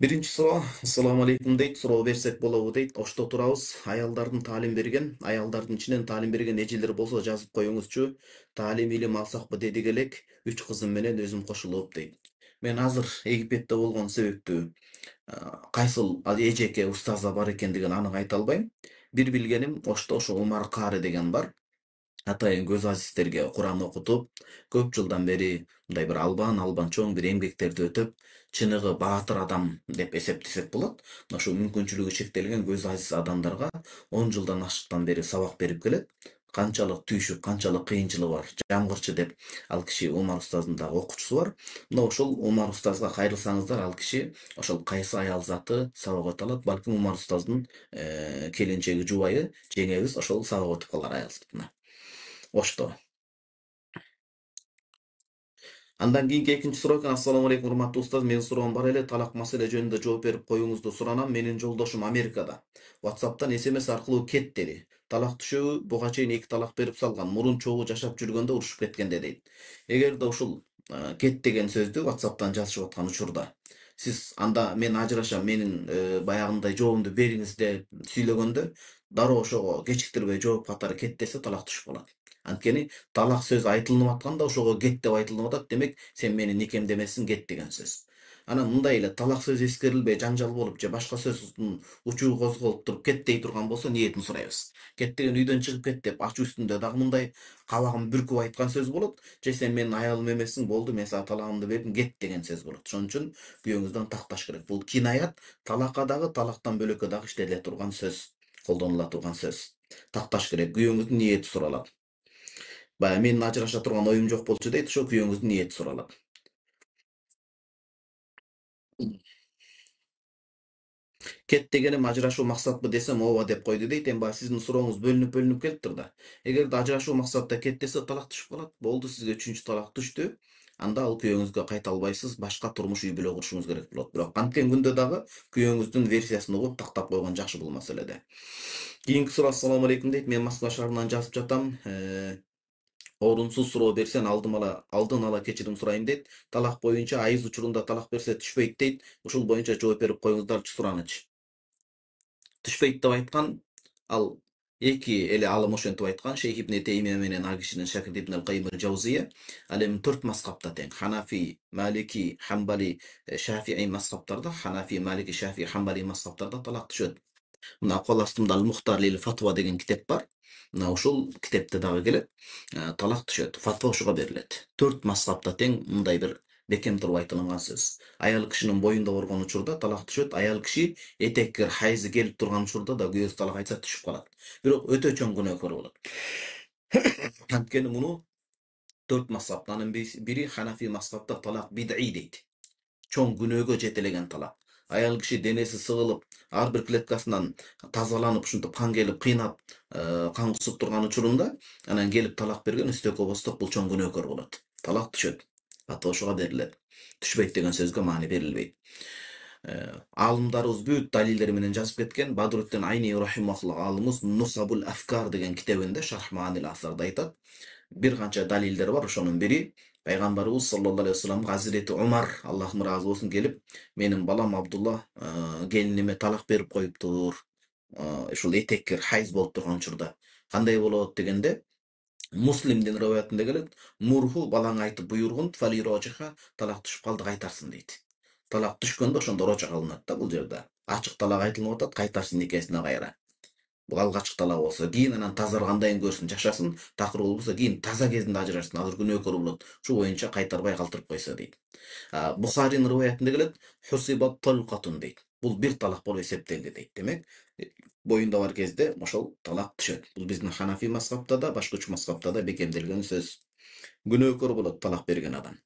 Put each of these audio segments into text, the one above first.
биринчи суроо ассаламу алейкум дейт суроо берсек болобу дейт ошто турабыз аялдардын таалим берген аялдардын ичинен таалим берген эжелер болсо жазып коюңузчу таалим илим алсакпы дедик элек үч кызым менен өзүм кошулуп дейт мен азыр египетте болгон себептүү кайсыл эжеке устаза бар экендигин анык айта албайм бир билгеним ошто ошо умар каары деген бар атайын көз азизтерге куран окутуп көп жылдан бери мындай бир албан албан чоң бир эмгектерди өтөп чыныгы баатыр адам деп эсептесек болот мына ушул мүмкүнчүлүгү чектелген көз азиз адамдарга он жылдан ашыктан бери сабак берип келет канчалык түйшүк канчалык кыйынчылыгы бар жамгырчы деп ал киши умар устаздын дагы окуучусу бар мына ошол умар устазга кайрылсаңыздар ал киши ошол кайсы аял заты сабак өтө алат балким умар устаздын э, келинчеги жубайы жеңебиз ошол сабак өтүп калар аял затына ошто андан кийинки экинчи суроо экен ассалому алейкум урматтуу устаз менин суроом бар эле талак маселе жөнүндө жооп берип коюңузду суранам менин жолдошум америкада ватсаптан смс аркылуу кет деди талак түшөбү буга чейин эки талак берип салган мурун чогуу жашап жүргөндө урушуп кеткенде дейт эгерде ушул кет деген сөздү whatsappтан жазышып аткан учурда сиз анда мен ажырашам менин баягындай жообумду бериңиз деп сүйлөгөндө дароо ошого кечиктирбей жооп катары кет десе талак түшүп калат анткени талак сөз айтылынып атканда ошого кет деп айтылынып атат демек сен мени никемдемессиң кет деген сөз анан мындай эле талак сөз эскерилбей жаңжал болуп же башка сөздүн учуу козголуп туруп кет дей турган болсо ниетин сурайбыз кет деген үйдөн чыгып кет деп ачуу үстүндө дагы мындай кабагын бүркүп айткан сөз болот же сен менин аялым эмессиң болду мен сага талагымды бердим кет деген сөз болот ошон үчүн күйөөңүздөн такташ керек бул кинаят талакка дагы талактан бөлөккө дагы иштеле турган сөз колдонула турган сөз такташ керек күйөөңүздүн ниети суралат баягы менин ажыраша турган оюм жок болчу дейт ошо күйөөңүздүн ниети суралат кет дегеним ажырашуу максатпы десем ооба деп койду дейт эми баягы сиздин сурооңуз бөлүнүп бөлүнүп келиптир да эгерде ажырашуу максатта кет десе талак түшүп калат болду сизге үчүнчү талак түштү анда ал күйөөңүзгө кайта албайсыз башка турмуш үй бүлө курушуңуз керек болот бирок канткен күндө дагы күйөөңүздүн версиясын угуп тактап койгон жакшы бул маселеде кийинки суроо ассалому алейкум дейт мен москва шаарынан жазып жатам орунсуз суроо берсең алдын ала алдын ала кечирим сурайм дейт талак боюнча айыз учурунда талак берсе түшпөйт дейт ушул боюнча жооп берип коюңуздарчы сураныч түшпөйт деп айткан ал эки эле алым ошентип айткан шейх ибн теймия менен кишинин шакирди ибн кайым жаузия ал эми төрт мазхабта тең ханафи малики хамбали шафии мазхабтарда ханафи малики шафи хамбали мазхабтарда талак түшөт мына кол астымда ал мухтар лил фатва деген китеп бар ушул китепте дагы келет э, талак түшөт фатва ушуга берилет төрт мазхабда тең мындай бир бекем туруп айтылган сөз аял кишинин боюнда болгон учурда талак түшөт аял киши этеккер хайзы келип турган учурда да күйөөсү талак айтса түшүп калат бирок өтө чоң күнөөкөр болот анткени муну төрт мазхабда анын бири ханафи мазхабда талак бидий дейт чоң күнөөгө жетелеген талак аял киши денеси сыгылып ар бир клеткасынан тазаланып ушинтип кан келип кыйнап кан э, кусуп турган учурунда анан келип талак берген үстөкө босток бул чоң күнөөкөр болот талак түшөт ата ошого берилет түшпөйт деген сөзгө маани берилбейт аалымдарыбыз э, бүт далилдер менен жазып кеткен бадруддин айни аалымыбыз нусабул афкар деген китебинде шарх маанил асарда айтат бир канча далилдер бар ошонун бири пайғамбарымыз саллаллаху алейхи вассалам ғазіреті омар аллахым разы болсын келіп менің балам абдулла ә, келініме талақ беріп қойып тұр ушул ә, этеккер болып тұрған учурда қандай болот дегенде муслимдин рауаятында келет мурху балаң айтып бұйырғын фали рожиха талақ түшіп қалды қайтарсын дейді талақ түшкөндө ошондо рожа кылынат да бул жерде ачык талақ айтылып атат кайтарсын никесине кайра бұл алғашқы талап осы кейін анан тазарғандайын көрсін тақыр такыр болса кейін таза кезінде ажырашсын азыр күнөөкөр болот ушул боюнча кайтарбай калтырып койсо дейт бухаринин рыбаятында келет келеді дейт бул бир талак болуп эсептелди дейт демек боюнда бар кезде ошол талақ түшөт бұл біздің ханафи мазхабта да башка үч мазхабта да бекемделген сөз күнөөкөр болот талак берген адам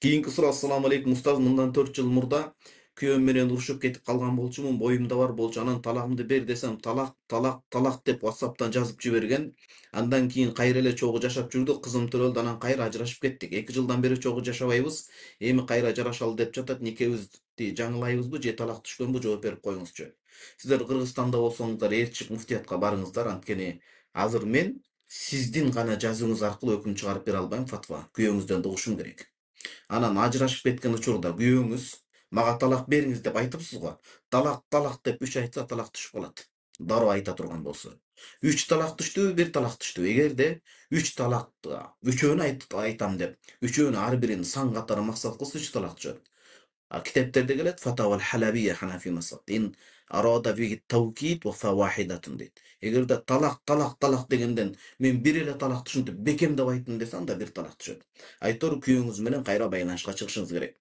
кийинки суроо ассаламу алейкум устаз мындан төрт жыл мурда күйөөм менен урушуп кетип калган болчумун боюмда бар болчу анан талагымды бер десем талак талак талак деп ватсаптан жазып жиберген андан кийин кайра эле чогуу жашап жүрдүк кызым төрөлдү анан кайра ажырашып кеттик эки жылдан бери чогуу жашабайбыз эми кайра ажырашалы деп жатат никебизди жаңылайбызбы же талак түшкөнбү жооп берип коюңузчу сиздер кыргызстанда болсоңуздар ээрчип муфтиятка барыңыздар анткени азыр мен сиздин гана жазууңуз аркылуу өкүм чыгарып бере албайм фатва күйөөңүздөн угушум керек анан ажырашып кеткен учурда күйөөңүз маға талақ беріңіз деп айтыпсыз ғой талақ талақ деп үш айтса талак түшүп калат дароо айта турган болсо үч талак түштүбү бир талак түштүбү эгерде үч талак үчөөнү айтам деп үчөөнү ар бірін сан катары максат кылса үч талак түшөт китептерде келет фатауал халабия ханафи масап егер арада талақ талақ ва дегенден мен бир эле түшін деп бекем деп айттым десе анда бір талак түшөт айтор күйөөңүз менен кайра байланышка керек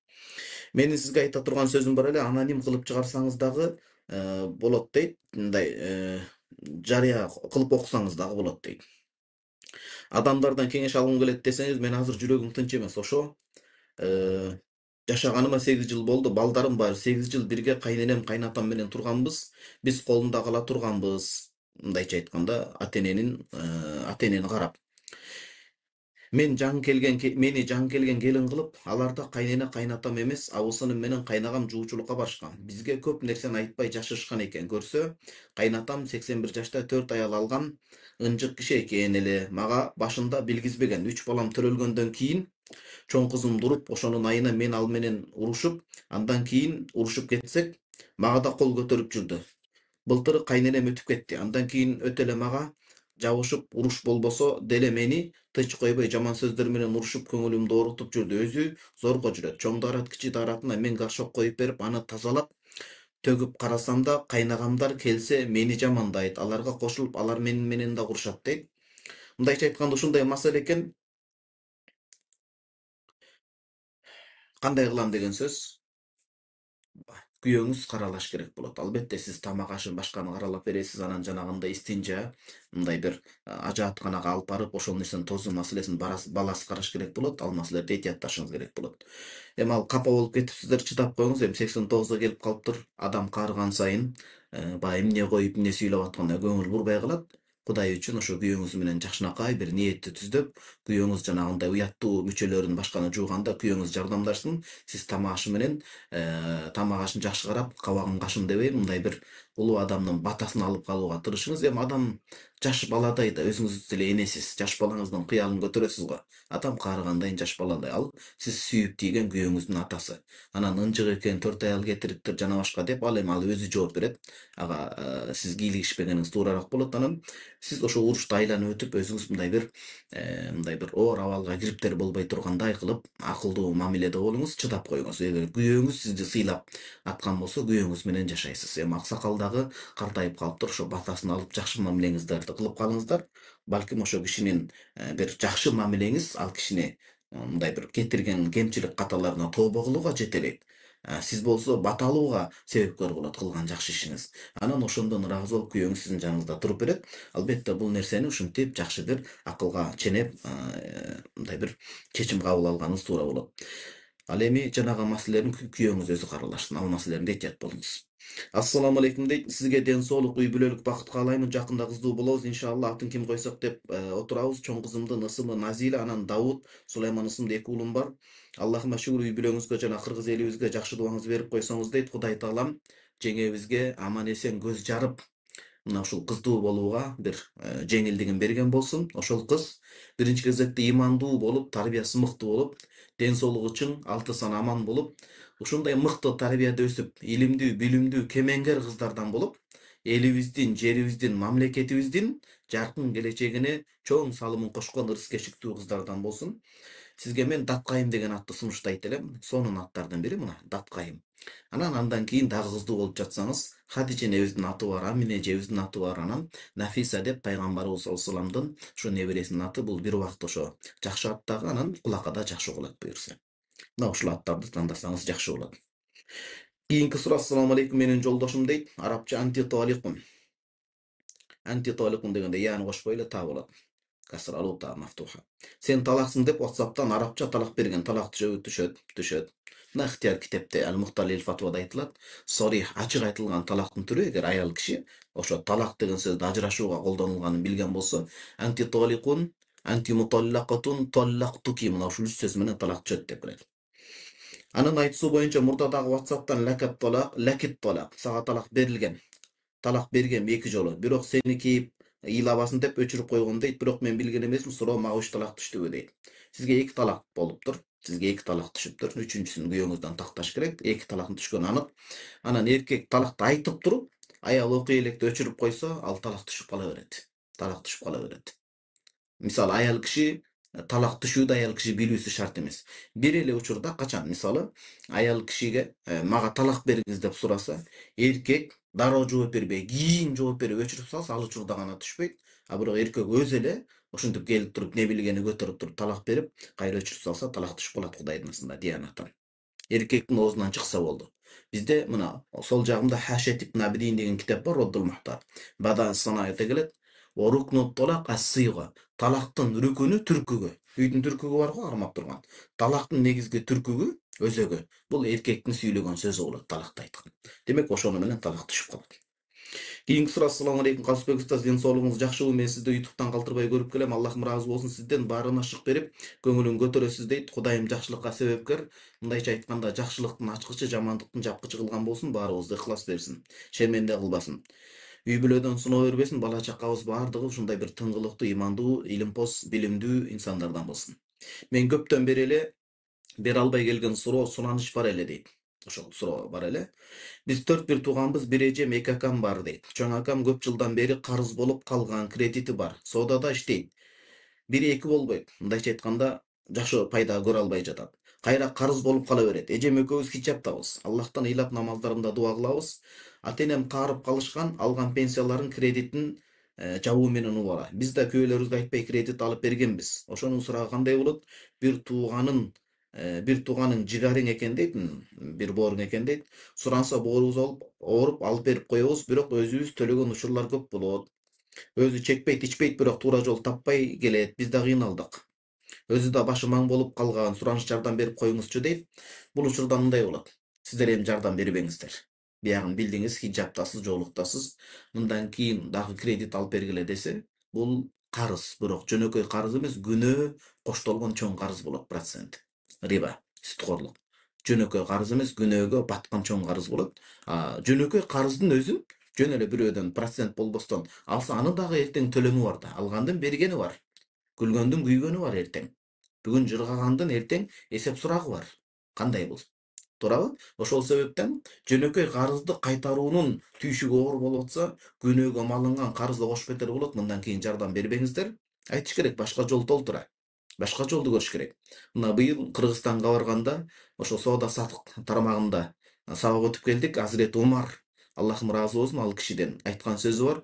менің сізге айта тұрған сөзім бар эле аноним кылып дағы дагы э, болот дейді, мындай э, жария қылып оқысаңыз дағы болот дейді. адамдардан кеңес алгым келет десеңіз мен азыр жүрегім тынч эмес ошо э, Жашағаныма сегиз жыл болды, балдарым бар сегиз жыл бірге кайненем кайнатам менен тұрғанбыз, біз колунда кала турганбыз мындайча айтканда ата эненин ата энени карап мен жаң келген мени жаң келген келин кылып аларды кайнене кайнатам эмес абысыным менен кайнагам жуучулукка барышкан бизге көп нерсени айтпай жашырышкан экен көрсө кайнатам сексен бир жашта төрт аял алган ынжык киши экен эле мага башында билгизбеген үч балам төрөлгөндөн кийин чоң кызым туруп ошонун айына мен ал менен урушуп андан кийин урушуп кетсек мага да кол көтөрүп жүрдү былтыр кайненем өтүп кетти андан кийин өтө эле мага жабышып уруш болбосо деле мени тыч койбой жаман сөздөр менен урушуп көңүлүмдү оорутуп жүрдү өзү зорго жүрөт чоң даарат кичи мен горшок коюп берип аны тазалап төгүп карасам да кайнагамдар келсе мени жамандайт аларга кошулуп алар мени менен да урушат дейт мындайча айтканда ушундай маселе экен кандай кылам деген сөз күйөөңүз каралаш керек болот албетте сиз тамак ашын башканы каралап бересиз анан жанагындай истинжа мындай бир ажаатканага алып барып ошол нерсенин тозуу маселесин баласы караш керек болот ал маселелерди этиятташыңыз керек болот эми ал капа болуп кетипсиздер чыдап коюңуз эми сексен тогузга келип калыптыр адам каарыган сайын э, баягы эмне коюп эмне сүйлөп атканына көңүл бурбай калат кудай үчүн ошо күйөөңүз менен жакшынакай бир ниетти түздөп күйөөңүз жанагындай уяттуу мүчөлөрүн башканы жууганда күйөөңүз жардамдашсын сиз тамашы менен э, тамак ашын жакшы карап кабагын кашым дебей мындай бир ұлы адамның батасын алып қалуға тырысыңыз эми адам жаш баладай да өзіңіз деле энесіз жаш балаңыздың қиялын көтөрөсүз го атам каарыгандайын жаш баладай ал сиз сүйүп тийген күйөөңүздүн атасы анан ынжык экен төрт аял кетириптир жана башка деп ал эми ал өзү жооп берет ага э, сиз кийлигишпегениңиз туурараак болот анан сиз ошол урушту айланып өтүп өзүңүз мындай бир э, мындай бир оор абалга кириптер болбой тургандай кылып акылдуу мамиледе болуңуз чыдап коюңуз эгер күйөөңүз сизди сыйлап аткан болсо күйөөңүз менен жашайсыз эми аксакалдар дагы картайып калыптыр ошо батасын алып жакшы мамилеңиздерди кылып калыңыздар балким ошо кишинин э, бир жакшы мамилеңиз ал кишини э, мындай бир кетирген кемчилик каталарына тобо кылууга жетелейт э, сиз болсо бата алууга себепкер болот кылган жакшы ишиңиз анан ошондон ыраазы болуп күйөөңүз сиздин жаныңызда туруп берет албетте бул нерсени ушинтип жакшы бир акылга ченеп мындай бир чечим кабыл алганыңыз туура болот ал эми жанагы маселелерин күйөөңүз өзү каралашсын ал маселелерге этият болуңуз ассалаумағалейкум алейкум дейді сізге денсаулық үй бүлелік бақыт бакыт жақында жакында кыздуу иншалла атын ким қойсақ деп отурабыз чоң кызымдын ысымы назила анан дауд сулайман ысымдуу эки уулум бар аллахыма шүгүр үй бүлөңүзгө жана кыргыз элибизге жакшы дубаңызды берип койсоңуз дейт кудай таалам жеңебизге аман эсен көз жарып мына ушул кыздуу болууга бир жеңилдигин берген болсун ошол кыз биринчи кезекте имандуу болуп тарбиясы мыкты болуп ден соолугу чың алты сан аман болуп ушундай мыкты тарбияда өсүп илимдүү билимдүү кемеңгер кыздардан болуп элибиздин жерибиздин мамлекетибиздин жаркын келечегине чоң салымын кошкон кешиктүү кыздардан болсун сизге мен даткайым деген атты сунуштайт элем сонун аттардын бири мына даткайым анан андан кийин дагы кыздуу болуп жатсаңыз хадиже энебиздин аты бар амине эжебиздин аты бар анан нафиса деп пайгамбарыбыз алейхисаламдын ушу небересинин аты бул бир убакта ошо жакшы ат дагы анан кулакка да жакшы угулат буюрса аттарды тандасаңыз жакшы болот кийинки сұрақ ассаламу алейкум менің жолдашым дейді. Арабша Анти Антиталикун дегенде яны кошпой эле та болады. Кәсір алу та мафтуха. Сен талаксың деп ватсаптан арабча талак берген талақ түшеді, түшеді, түшеді. Мына ыктыяр китепте әл мұхтар ел фатвада айтылады. Сорих ачык айтылған талақтың түрі егер аял киши ошо талақ деген сөзді ажырашуға қолданылғанын білген болса, антиталикун, антимуталлақатун, толлактуки мына үч сөз менен талак түшөт деп келет анын айтуусу боюнча мурдагы whatsappтан лакат талак лакит талак сага талак берилген талак берген эки жолу бирок сеники ыйлабасын деп өчүрүп койгон дейт бирок мен билген эмесмин суроо мага үч талак түштүбү дейт сизге эки талак болуптур сизге эки талак түшүптүр үчүнчүсүн күйөөңүздөн такташ керек эки талактын түшкөнү анык анан эркек талакты айтып туруп аял окуя электе өчүрүп койсо ал талак түшүп кала берет талак түшүп кала берет мисалы аял киши талак шууд аял киши билүүсү шарт эмес бир эле учурда качан мисалы аял кишиге мага талак бериңиз деп сураса эркек дароо жооп бербей кийин жооп берип өчүрүп салса ал учурда гана түшпөйт а бирок эркек өзү эле ушинтип келип туруп не билгени көтөрүп туруп талак берип кайра өчүрүп салса талак түшүп калат кудайдын астында диянаттан эркектин оозунан чыкса болду бизде мына сол жагымда хашетиб набидин деген китеп бар роддул мухтар бада келет орукну талак ассыйга талақтың рүкүнү түркігі үйдің түркүгү бар ғой армап тұрған талақтың негізгі түркүгү өзегі бұл еркектің сүйлөгөн сөзі болады талакты айткан демек ошону менен талак түшүп калат кийинки суроо алейкум калысбек ұстаз ден жақсы ғой мен сізді ютубтан калтырбай көріп келем аллахым ыраазы болсын сізден баарына шык беріп көңілін көтөрөсүз дейді құдайым жақсылыққа себепкер мындайча айтқанда жақсылықтың ачкычы жамандықтың жапқышы кылган болсун баарыбызды ықылас берсин шерменде кылбасын үй бүлөдөн сыноо бербесин бала чакабыз баардыгы ушундай бир тыңгылыктуу имандуу илимпоз билимдүү инсандардан болсун мен көптөн бери эле бере албай келген суроо сураныч бар эле дейт ошол суроо бар эле биз төрт бир тууганбыз бир эжем эки акам бар дейт чоң акам көп жылдан бери карыз болуп калган кредити бар соодада иштейт бир эки болбойт мындайча айтканда жакшы пайда көрө албай жатат кайра карыз болуп кала берет эжем экөөбүз хижаптабыз аллахтан ыйлап намаздарында дуба кылабыз ата энем карып калышкан алган пенсияларын кредитин жабуу менен убара биз да күйөөлөрүбүзгө айтпай кредит алып бергенбиз ошонун сурагы кандай болот бир тууганын бир тууганың жигариң экен дейт бир бооруң экен дейт суранса боорубуз алып ооруп алып берип коебуз бирок өзүбүз төлөгөн учурлар көп болот өзү чекпейт ичпейт бирок туура жол таппай келет биз да кыйналдык өзү да башы маң болуп калган сураныч жардам берип коюңузчу дейт бул учурда мындай болот сиздер эми жардам бербеңиздер биягын билдиңиз хиджаптасыз жоолуктасыз мындан кийин дагы кредит алып бергиле десе бул карыз бирок жөнөкөй карыз эмес күнөө коштолгон чоң карыз болот процент риба сүткорлук жөнөкөй карыз эмес күнөөгө баткан чоң карыз болот жөнөкөй карыздын өзүн жөн эле бирөөдөн процент болбостон алса аны дагы эртең төлөмү бар да алгандын бергени бар күлгөндүн күйгөнү бар эртең бүгүн жыргагандын эртең эсеп сурагы бар кандай бул туурабы ошол себептен жөнөкөй карызды кайтаруунун түйшүгү оор болуп атса күнөөгө малынган карызды кошуп кетели болот мындан кийин жардам бербеңиздер айтыш керек башка жол толтура башка жолду көрүш керек мына быйыл кыргызстанга барганда ошол соода сатык тармагында сабак өтүп келдик азирети умар аллахым ыраазы болсун ал кишиден айткан сөзү бар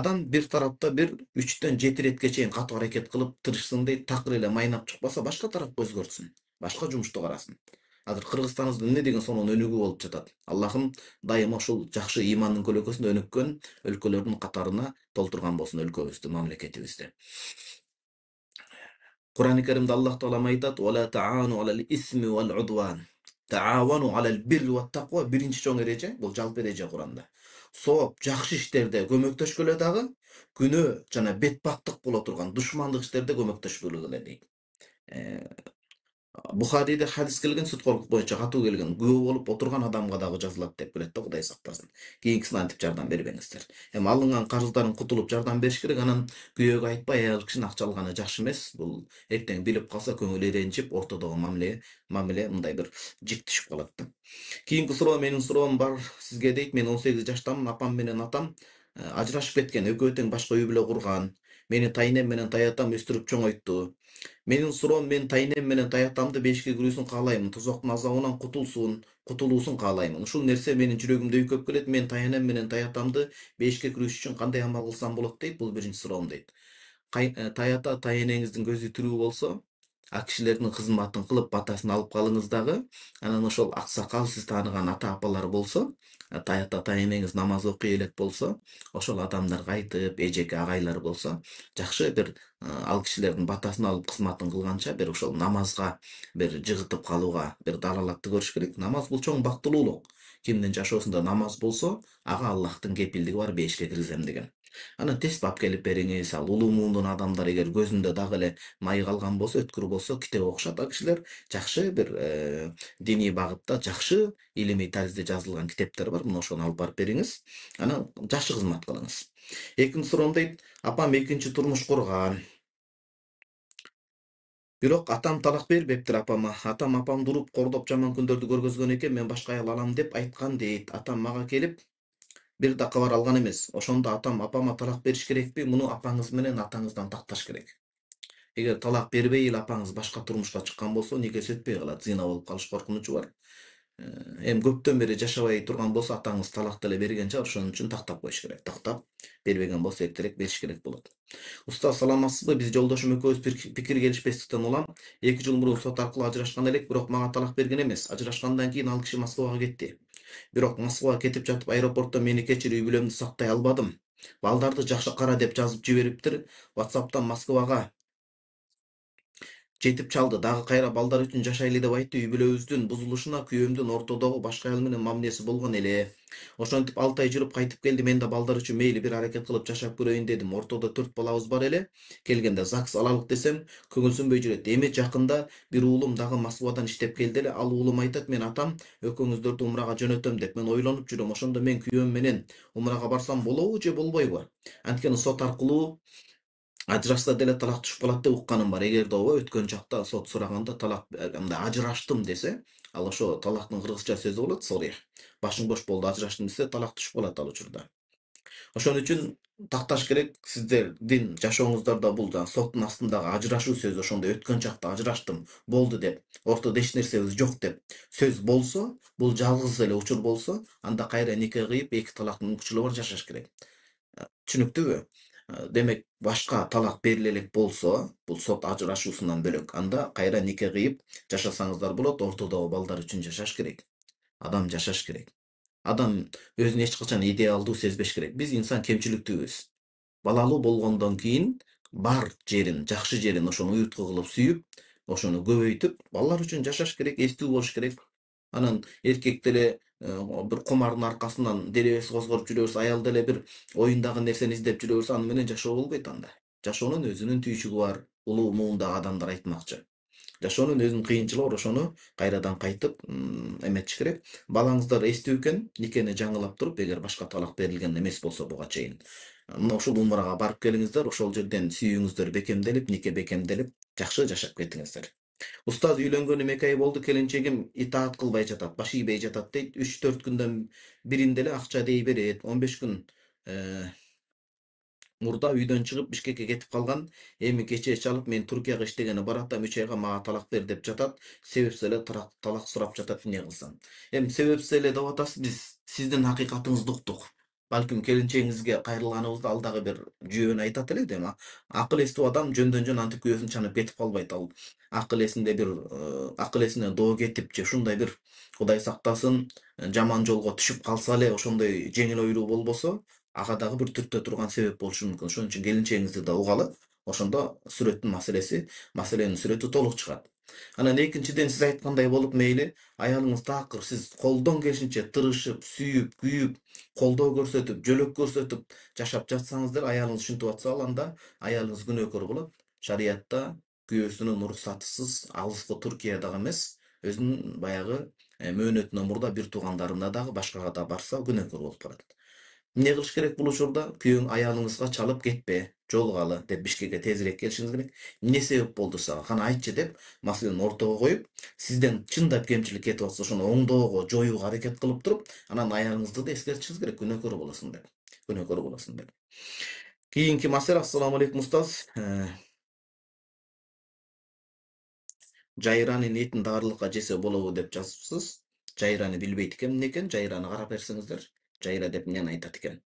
адам бир тарапта бир үчтөн жети иретке чейин катуу аракет кылып тырышсын дейт такыр эле майнап чыкпаса башка тарапка өзгөртсүн башка жумушту карасын азыр кыргызстаныбыздын эмне деген сонун өнүгүү болуп жатат аллахым дайыма ушул жакшы ыймандын көлөкөсүндө өнүккөн өлкөлөрдүн катарына толтурган болсун өлкөбүздү мамлекетибизди курани каримде аллах таалам айтат алал бир биринчи чоң эреже бул жалпы эреже куранда сооп жакшы иштерде көмөктөшкүлө дагы күнөө жана бетбактык боло турган душмандык иштерде көмөктөшкүлө дейт бухарийде хадис келген сүтқорық бойынша қату келген күйеу болып отырған адамға дағы жазылады деп келеді да құдай сақтасын кейінгісін айтып жардам бербеңіздер эми алынған карыздарың құтылып жардам бериш керек анан күйөөгө айтпай аял кишинин акча алганы жакшы эмес бул эртең билип калса көңүлү ренжип ортодогу мамиле мамиле мындай бир жик түшүп калат да кийинки суроо менин суроом бар сизге дейт мен он сегиз жаштамын апам менен атам ажырашып кеткен экөө тең башка үй бүлө курган мени тайнем менен таятам өстүрүп чоңойтту Менің сұрауым мен тайнем менен таятамды бешке күресін қалаймын, тозоктун азабынан кутулсун кутулуусун каалаймын ушул нерсе менин жүрөгүмдө үйкөп келет мен таянем менен таятамды бешке күрес үчүн қандай амал кылсам болот дейді, бул биринчи суроом дейт э, таята таенеңиздин көзі тирүү болсо а кишилердин кызматын кылып батасын алып калыңыз дагы анан ошол аксакал сиз тааныган ата апалар болсо таятта ә, энеңиз намаз окуй элек болсо ошол адамдарга айтып эжеке агайлар болсо жакшы бир ә, ал кишилердин батасын алып кызматын кылганча бир ошол намазга бир жыгытып калууга бир далалатты көрүш керек намаз бул чоң бактылуулук кимдин жашоосунда намаз болсо ага аллахтын кепилдиги бар бейишке киргизем деген анан тез алып келип бериңиз ал улуу муундун адамдары эгер көзүндө дагы эле май калган болсо өткүр болсо китеп окушат ал кишилер жакшы бир э, диний багытта жакшы илимий тарзде жазылган китептер бар мына ошону алып барып бериңиз анан жакшы кызмат кылыңыз экинчи суроом дейт апам экинчи турмуш курган бирок атам талак бербептир апама атам апамды уруп кордоп жаман күндөрдү көргөзгөн экен мен башка аял алам деп айткан дейт атам мага келип бир да кабар алган эмес ошондо атам апама талак бериш керекпи муну апаңыз менен атаңыздан такташ керек эгер талак бербей эле апаңыз башка турмушка чыккан болсо никеси өтпөй калат зина болуп калыш коркунучу бар эми көптөн бери жашабай турган болсо атаңыз талак деле берген чыгар ошон үчүн тактап коюш керек тактап бербеген болсо эртерээк бериш керек болот устаз саламатсызбы биз жолдошум экөөбүз пикир келишпестиктен улам эки жыл мурун сот аркылуу ажырашкан элек бирок мага талак берген эмес ажырашкандан кийин ал киши москвага кетти бирок москвага кетип жатып аэропортто мени кечир үй бүлөмдү сактай албадым балдарды жакшы кара деп жазып жибериптир ватсаптан москвага жетип чалды дагы кайра балдар үчүн жашайлы деп айтты үй бүлөбүздүн бузулушуна күйөөмдүн ортодогу башка аял менен мамилеси болгон эле ошентип алты ай жүрүп кайтып келди мен да балдар үчүн мейли бир аракет кылып жашап көрөйүн дедим ортодо төрт балабыз бар эле келгенде загс алалык десем көңүлсүнбөй жүрөт эми жакында бир уулум дагы москвадан иштеп келди эле ал уулум айтат мен атам экөөңүздөрдү умрага жөнөтөм деп мен ойлонуп жүрөм ошондо мен күйөөм менен умрага барсам болобу же болбойбу анткени сот аркылуу ажырашса деле талак түшүп калат деп укканым бар эгерде ооба өткөн чакта сот сураганда талак мындай ажыраштым десе ал ошо талактын кыргызча сөзү болот сорих башың бош болду ажыраштым десе талак түшүп калат ал учурда ошон үчүн такташ керек сиздердин жашооңуздарда бул жаңы соттун астындагы ажырашуу сөзү ошондой өткөн чакта ажыраштым болду деп ортодо эч нерсебиз жок деп сөз болсо бул жалгыз эле учур болсо анда кайра нике кыйып эки талактын мүмкүнчүлүгү бар жашаш керек түшүнүктүүбү демек башка талак бериле элек болсо бул сот ажырашуусунан бөлөк анда кайра нике кыйып жашасаңыздар болот ортодогу балдар үчүн жашаш керек адам жашаш керек адам өзүн эч качан идеалдуу сезбеш керек биз инсан кемчиликтүүбүз балалуу болгондон кийин бар жерин жакшы жерин ошону уютку кылып сүйүп ошону көбөйтүп балалар үчүн жашаш керек эстүү болуш керек анан эркек деле Э, бир кумардын аркасынан деребеси козгоруп жүрө берсе аял деле бир оюндагы нерсени издеп жүрө берсе аны менен жашоо болбойт анда жашоонун өзүнүн түйшүгү бар улуу муундагы адамдар айтмакчы жашоонун өзүнүн кыйынчылыгы бар ошону кайрадан кайтып эметиш керек балаңыздар эстүү экен никени жаңылап туруп эгер башка талак берилген эмес болсо буга чейин мына ушул умрага барып келиңиздер ошол жерден сүйүүңүздөр бекемделип нике бекемделип жакшы жашап кетиңиздер Ұстаз үйленгені эки ай болду, келинчегим итаат қылбай жатат, баш ийбей жатат дейт. 3-4 күндөн бірінде эле акча дей берет. 15 күн э, мурда үйдөн шығып бішкекке кетип қалған эми кече эч мен туркияга иштегени бар атам үч айга мага талак бер деп жатат себепсіз эле талак сурап жатат эмне кылсам эми себепсіз эле деп атасыз биз сиздин акыйкатыңызды уктук балким келинчегиңизге кайрылганыбызда алдагы бир жүйөнү айтат эле дейм акыл эстүү адам жөндөн жөн антип күйөөсүн чанып кетип калбайт ал ақыл есінде бір ақыл есіне доо кетип же ушундай бир кудай сактасын жаман жолго түшүп калса эле ошондой жеңил ойлуу болбосо ага дагы бир түрттө турган себеп болушу мүмкүн ошон үчүн келинчегиңизди да угалы ошондо сүрөттүн маселеси маселенин сүрөтү толук чыгат анан экинчиден сиз айткандай болуп мейли аялыңыз такыр сиз колдон келишинче тырышып сүйүп күйүп колдоо көрсөтүп жөлөк көрсөтүп жашап жатсаңыздар аялыңыз ушинтип атса ал анда аялыңыз күнөөкөр болот шариятта күйөөсүнүн уруксатысыз алыскы туркияда эмес өзүнүн баягы э, мөөнөтүнөн мурда бир туугандарына дагы башкага да барса күнөөкөр болуп калат эмне кылыш керек бул учурда күйөөң аялыңызга чалып кетпе жолугалы деп бишкекке тезирээк келишиңиз керек эмне себеп болду сага кана айтчы деп маселени ортого коюп сизден чындап кемчилик кетип атса ошону оңдоого жоюуга аракет кылып туруп анан аялыңызды да эскертишиңиз керек күнөөкөр болосуң деп күнөөкөр болосуң деп кийинки маселе ассаламу алейкум устаз э, жайраны нетін дарылыққа жесе болуы деп жазыпсыз жайраны билбейт экен эмне экен жайраны қарап берсеңиздер жайра деп эмнени айтат экен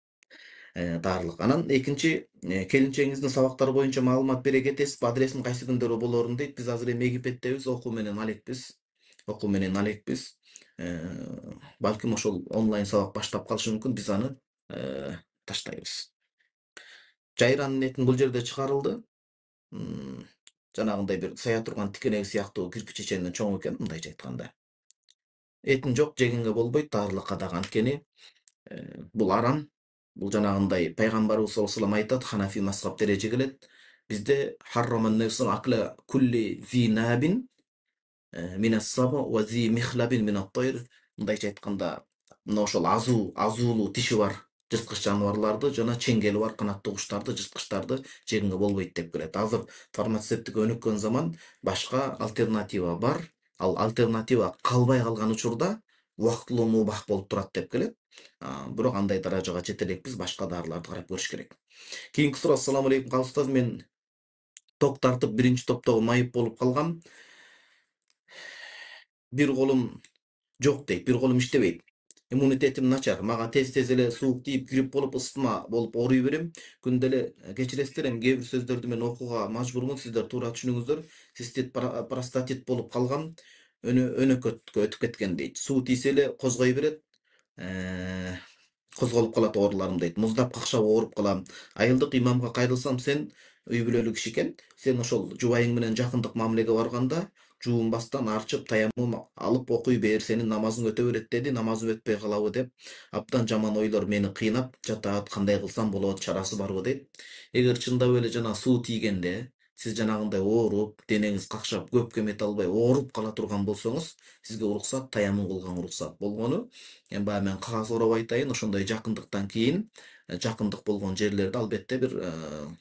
ә, дарылық анан экинчи келинчегиңиздин сабақтары бойынша маалымат бере кетесизби адресім кайсы күндөрү болорун дейт Біз азыр эми египеттебиз оқу менен алекпиз Оқу менен алекпиз ә, балким ошол онлайн сабақ баштап калышы мүмкін біз аны ә, таштайбыз жайраны нетін бұл жерде чыгарылды жанагындай бир сая турган тикенеги сыяктуу кирпич чеченинен чоң экен мындайча айтканда этин жок жегенге болбойт тарлық қадаған анткени э, бул арам бул жанагындай пайгамбарыбыз саллаллаху алейхи айтат ханафи мазхабтере келет бизде кулли зи набин э, мындайча айтканда мына ошол азуу азуулуу тиши бар жырткыч жаныбарларды жана чеңгели бар канаттуу куштарды жырткычтарды жегенге болбойт деп келет азыр фармацевтика өнүккөн заман башка альтернатива бар ал альтернатива калбай калган учурда убактылуу мубах болуп турат деп келет бирок андай даражага жете элекпиз башка дарыларды карап көрүш керек кийинки суроо ассалам алейкум устаз мен ток тартып биринчи топтогу майып болуп калгам бир колум жок дейт бир колум иштебейт иммунитетим начар мага тез тез эле суук тийип грипп болуп ысытма болуп ооруй берем күндө эле кечиресиздер эми кээ бир сөздөрдү мен окууга мажбурмун сиздер туура түшүнүңүздөр цистит простатит болуп калган өнөкөткө өтүп кеткен дейт суу тийсе эле козгой берет козголуп калат ооруларым дейт муздап какшап ооруп калам айылдык имамга кайрылсам сен үй бүлөлүү киши экен сен ошол жубайың менен жакындык мамилеге барганда жуунбастан арчып таямун алып окуй бер сенин намазың өтө берет деди намазым өтпөй калабы деп абдан жаман ойлор мени кыйнап жатаат кандай кылсам болот чарасы барбы дейт эгер чындап эле жана суу тийгенде сиз жанагындай ооруп денеңиз какшап көпкө мете албай ооруп кала турган болсоңуз сизге уруксат таямун кылган уруксат болгону эми баягы мен кагаз оробой айтайын ошондой жакындыктан кийин жакындык болгон жерлерди албетте бир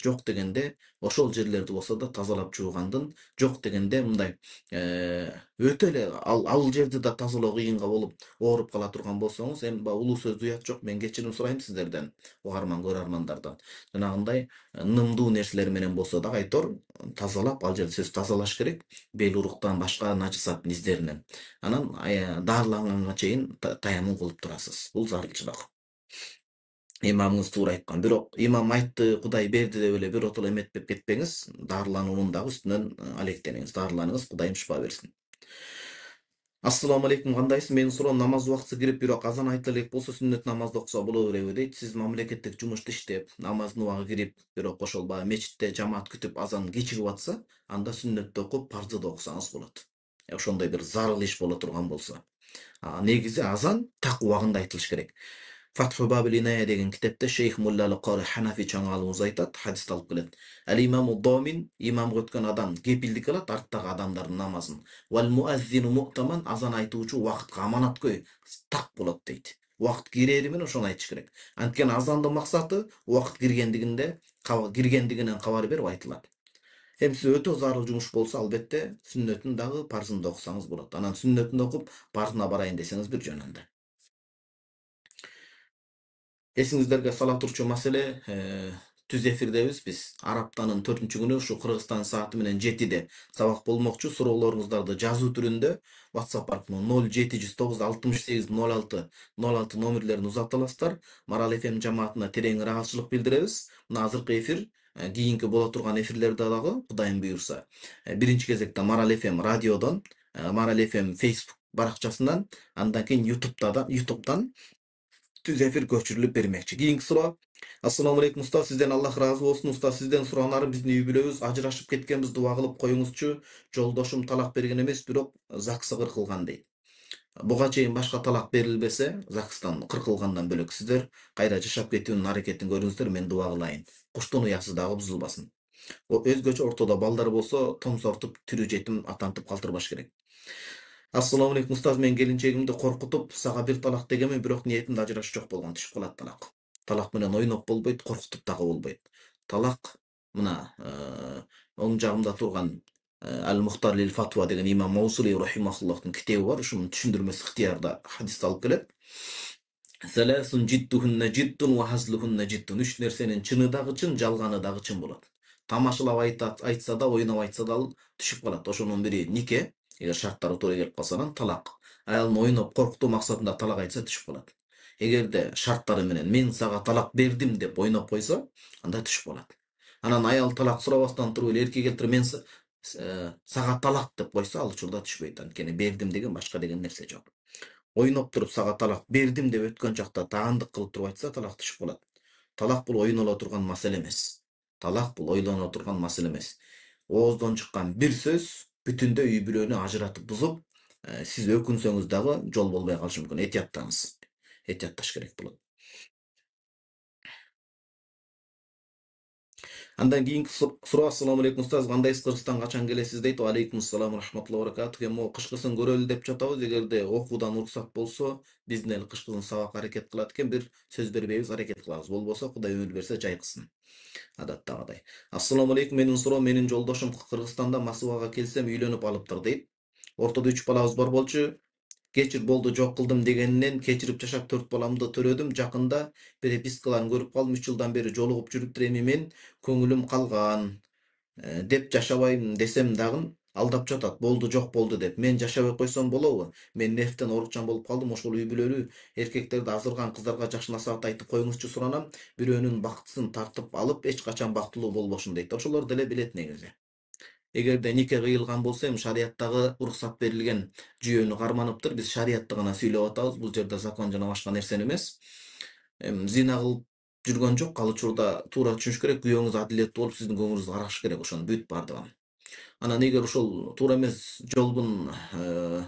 жок дегенде ошол жерлерди болсо да тазалап жуугандын жок дегенде мындай өтө эле ал жерди да тазалоо кыйынга болуп ооруп кала турган болсоңуз эми баягы улуу сөздү уят жок мен кечирим сурайм сиздерден угарман көрөрмандардан жанагындай нымдуу нерселер менен болсо дагы айтор тазалап ал жерди сөзсүз тазалаш керек бел уруктан башка нажасаттын издеринен анан дарыланганга чейин таяммум кылып турасыз бул зарылчылык имамыңыз туура айткан бирок имам айтты кудай берди деп эле бир отоло эметтеп кетпеңиз дарылануунун дагы үстүнөн э, алектениңиз дарыланыңыз кудайым шипа берсин ассалому алейкум кандайсыз менин суроом намаз убактысы кирип бирок азан айтыла элек болсо сүннөт намазды окуса боло береби дейт сиз мамлекеттик жумушту иштеп намаздын убагы кирип бирок ошол баягы мечитте жамаат күтүп азан кечигип атса анда сүннөттү окуп парзды да окусаңыз болот э, ошондой бир зарыл иш боло турган болсо негизи азан так убагында айтылыш керек фатху деген кітапта шейх муллалы қори ханафи жаңалығымыз айтады хадисті алып келеді әл имаму домин имам өткен адам кепілдік алады арттағы адамдардың намазын уәл муаззину азан айтушы уақытқа аманаткөй тақ болады дейді уақыт кірерімен ошоны айтыш керек анткени азандын максаты уақыт киргендигинде киргендигинен кабар берип айтылат эми сиз өтө зарыл жумуш болсо албетте сүннөтүн дагы парзын да окусаңыз болот анан сүннөтүн окуп парзына барайын десеңиз бир жөнүндө эсиңиздерге сала турчу маселе түз эфирдебиз биз араптанын аптанын төртүнчү күнү ушу кыргызстан сааты менен жетиде сабак болмокчу суроолоруңуздарды жазуу түрүндө whatsapp аркылуу ноль жети жүз тогуз алтымыш сегиз ноль алты ноль алты номерлерин узата аласыздар марал фм жамаатына терең ыраазычылык билдиребиз мына азыркы эфир кийинки боло турган эфирлерде дагы кудайым буюрса биринчи кезекте марал фм радиодон марал фм фейсбук баракчасынан андан кийин ютубтан Sütü zefir göçürülüp bermekçi. Giyin sıra. Assalamu алейкум usta sizden аллах razı olsun usta sizden suranarım biz үй бүлөбүз ажырашып кеткенбіз дуа қылып қойыңызшы Жолдошум талак берген эмес, бирок заксы кыркылган дейт. Буга чейин башка талак берилбесе, закстан кыркылгандан бөлөк сиздер кайра жашап кетүүнүн аракетин көрүңүздөр, мен дуа кылайын. Куштун уясы дагы бузулбасын. Өзгөчө ортодо балдар болсо, томсортуп, тирүү жетим атантып калтырбаш керек assalomu ұстаз мен мен қорқытып qo'rqitib бір талақ taloq deganman бирок ниетинде ажырашуу жок болгон түшүп калат талақ талак менен ойноп болбойт қорқытып дагы болбойт талақ мына оң жағымда турган әл мұхтар лил фатва деген имам маусули кітебі бар шұның түсіндірмесі ықтиярда хадисті алып келеді сәләсун життухунна життун уа хазлухунна життун үш нәрсенің шыны дағы шын жалғаны дағы шын болады тамашалап айтса да ойнап айтса да түшүп қалады ошонун бири нике егер тура келіп қалса талақ аялын ойнап қорқыту мақсатында талақ айтса түшіп қалады егер де шарттары менен мен саған талақ бердім деп ойнап қойса анда түшіп қалады анан аял талақ сұрабастан тұрып эле эрке келтіріп мен мен э, сага талақ деп қойса ал учурда түшпөйт анткени бердим деген башка деген нерсе жок ойноп туруп сага талақ бердим деп өткөн чакта таандык кылып туруп айтса талақ түшүп калат талақ бул ойноло турган маселе эмес талақ бул ойлоно турган маселе эмес ооздон чыккан бир сөз бүтүндөй үй бүлөнү ажыратып бузуп сиз өкүнсөңүз дагы жол болбой калышы мүмкүн этияттаңыз этиятташ керек болот андан кийинки суроо ассалому алейкум устаз кандайсыз кыргызстанга качан келесиз дейт алейкум ассалам рахматулла баракату эми кышкысын көрөлү деп жатабыз эгерде окуудан уруксат болсо биздин эл кышкысын сабакка аракет кылат экен бир сөз бербейбиз аракет кылабыз болбосо кудай өмүр берсе жайкысын адаттагыдай ассалому алейкум менин суроом менин жолдошум кыргызстанда москвага келсем үйлөнүп алыптыр дейт ортодо үч балабыз бар болчу кечир болду жок кылдым дегенинен кечирип жашап төрт баламды төрөдүм жакында перепискаларын көрүп калдым үч жылдан бери жолугуп жүрүптүр эми мен көңүлүм калган э, деп жашабайм десем дагы алдап жатат болду жок болду деп мен жашабай койсом болобу мен нефттен оорукчан болуп калдым ошол үй бүлөлүү эркектерди азырган кыздарга жакшы насаат айтып коюңузчу суранам бирөөнүн бактысын тартып алып эч качан бактылуу болбошун дейт ошолор деле билет негизи эгерде нике кыйылган болсо эми шарияттагы уруксат берилген жүйөнү карманыптыр биз шариятты гана сүйлөп атабыз бул жерде закон жана башка нерсени эмес эми зина кылып жүргөн жок ал учурда туура түшүнүш керек күйөөңүз адилеттүү болуп сиздин көңүлүңүз карашы керек ошону бүт баардыгын анан эгер ошол туура эмес жолдун э,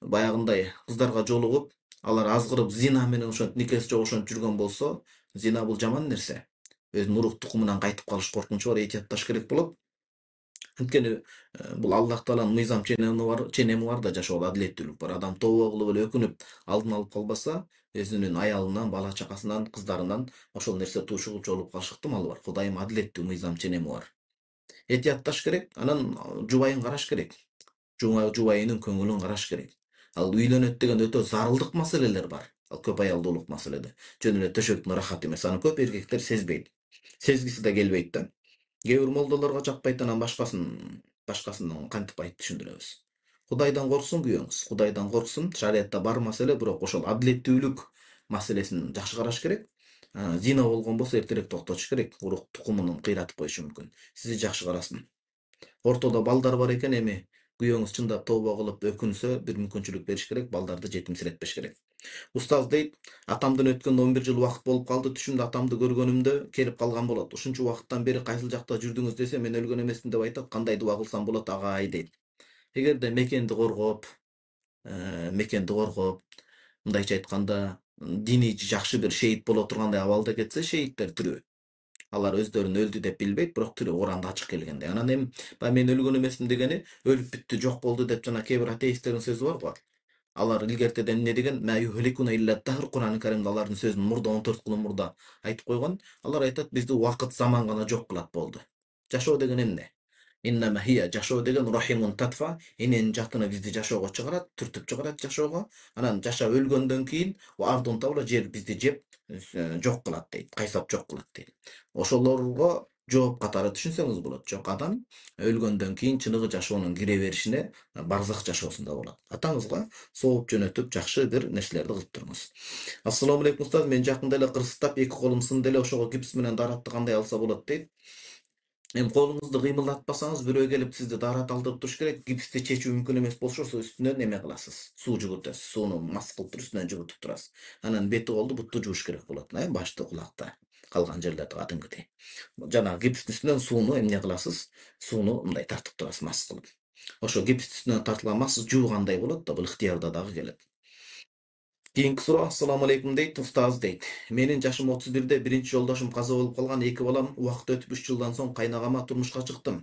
баягындай кыздарга жолугуп алар азгырып зина менен ошентип никеси жок ошентип жүргөн болсо зина бул жаман нерсе өзүнүн урук тукумунан кайтып калыш коркунучу бар этиятташ керек болот анткени э, бул аллах тааланын мыйзам ченеми бар ченеми бар да жашоодо адилеттүүлүк бар адам тобо кылып эле өкүнүп алдын алып калбаса өзүнүн аялынан бала чакасынан кыздарынан ошол нерсе туушугуп жолугуп калыш ыктымалы бар кудайым адилеттүү мыйзам ченеми бар этиятташ керек анан жубайын караш керек жубайынын көңүлүн караш керек ал үйлөнөт деген өтө зарылдык маселелер бар ал көп аялдуулук маселеде жөн эле төшөктүн ырахаты эмес аны көп эркектер сезбейт сезгиси да келбейт да кээ бир молдолорго жакпайт анан башкасын башкасын кантип айтып түшүндүрөбүз кудайдан корксун күйөөңүз кудайдан корксун шариятта бар маселе бирок ошол адилеттүүлүк маселесин жакшы караш керек зина болгон болсо эртерээк токтотуш керек урук тукумун кыйратып коюшу мүмкүн сизди жакшы карасын ортодо балдар бар экен эми күйөөңүз чындап тооба кылып өкүнсө бир мүмкүнчүлүк бериш керек балдарды жетимсиретпеш керек устаз дейт атамдын өткөнүнө он бир жыл убакыт болуп калды түшүмдө атамды көргөнүмдө келип калган болот ушунчу убакыттан бери кайсыл жакта жүрдүңүз десе мен өлгөн эмесмин деп айтат кандай дуба кылсам болот агай дейт эгерде мекенди коргоп э, мекенди коргоп мындайча айтканда дини жакшы бир шейит боло тургандай абалда кетсе шейиттер тирүү алар өздөрүн өлдү деп билбейт бирок тирүү куранда ачык келгенде анан эми баягы мен өлгөн эмесмин дегени өлүп бүттү жок болду деп жана кээ бир атеисттердин сөзү барго алар илгертеден эмне деген куран каримде алардын сөзүн мурда он төрт кылым мурда айтып койгон алар айтат бизди убакыт заман гана жок кылат болду жашоо деген эмне иннама махия жашоо деген рахимун татфа эненин жатыны бизди жашоого чыгарат түртүп чыгарат жашоого анан жашап өлгөндөн кийин ардун табла жер бизди жеп жок кылат дейт кайсап жок кылат дейт ошолорго жооп катары түшүнсөңүз болот жок адам өлгөндөн кийин чыныгы жашоонун кире беришине барзах жашоосунда болот атаңызга сооп жөнөтүп жакшы бир нерселерди кылып туруңуз ассалому алейкум устаз мен жакында эле кырсыктап эки колум сынды эле ошого гипс менен дааратты кандай алса болот дейт эми колуңузду кыймылдатпасаңыз бирөө келип сизди алдырып туруш керек гипсти чечүү мүмкүн эмес болсо ошо үстүнөн эме кыласыз суу жүгүртөсүз сууну мас кылып туруп үстүнөн жүгүртүп турасыз анан бети колду бутту жууш керек болот мына башты кулакты калган жерлерди кадимкидей жанагы гипстин үстүнөн сууну эмне кыласыз сууну мындай тартып турасыз мас кылып ошо гипстин үстүнөн тартылган мас жуугандай болот да бул ыктыярда дагы келет кийинки суроо ассаламу алейкум дейді, устаз дейді. Менің жашым 31-де, бірінші жолдошум қаза болуп калган екі балам уақыт өтіп үш жылдан соң қайнағама турмушка шықтым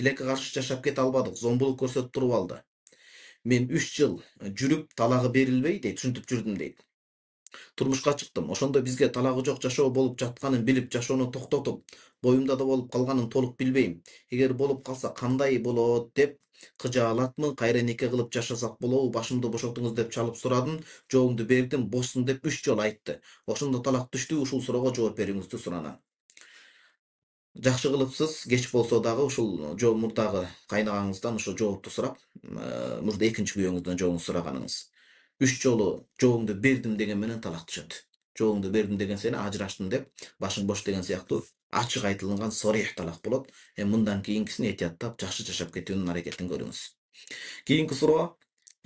тилекке каршы жашап кете албадық, зомбулук көрсөтүп туруп алды мен үш жыл жүріп, талағы берілбей, дейді, ушинтип жүрдім, дейді турмушка чыктым ошондо бизге талагы жок жашоо болуп жатканын билип жашоону токтотуп боюмда да болуп калганын толук билбейм эгер болуп калса кандай болот деп кыжаалатмын кайра нике кылып жашасак болобу башымды бошотуңуз деп чалып сурадым жообумду бердим бошсун деп үч жолу айтты ошондо талак түштүбү ушул суроого жооп берүүңүздү суранам жакшы кылыпсыз кеч болсо дагы ушул жоо мурдагы кайнагаңыздан ушул жоопту сурап мурда экинчи күйөөңүздөн жообун сураганыңыз үш жолу жообуңду бердим деген менен талак түшөт жообуңду бердим деген сени ажыраштым деп башың бош деген сыяктуу ачык айтылынган сорих талак болот эми мындан кийинкисин этияттап жакшы жашап кетүүнүн аракетин көрүңүз кийинки суроо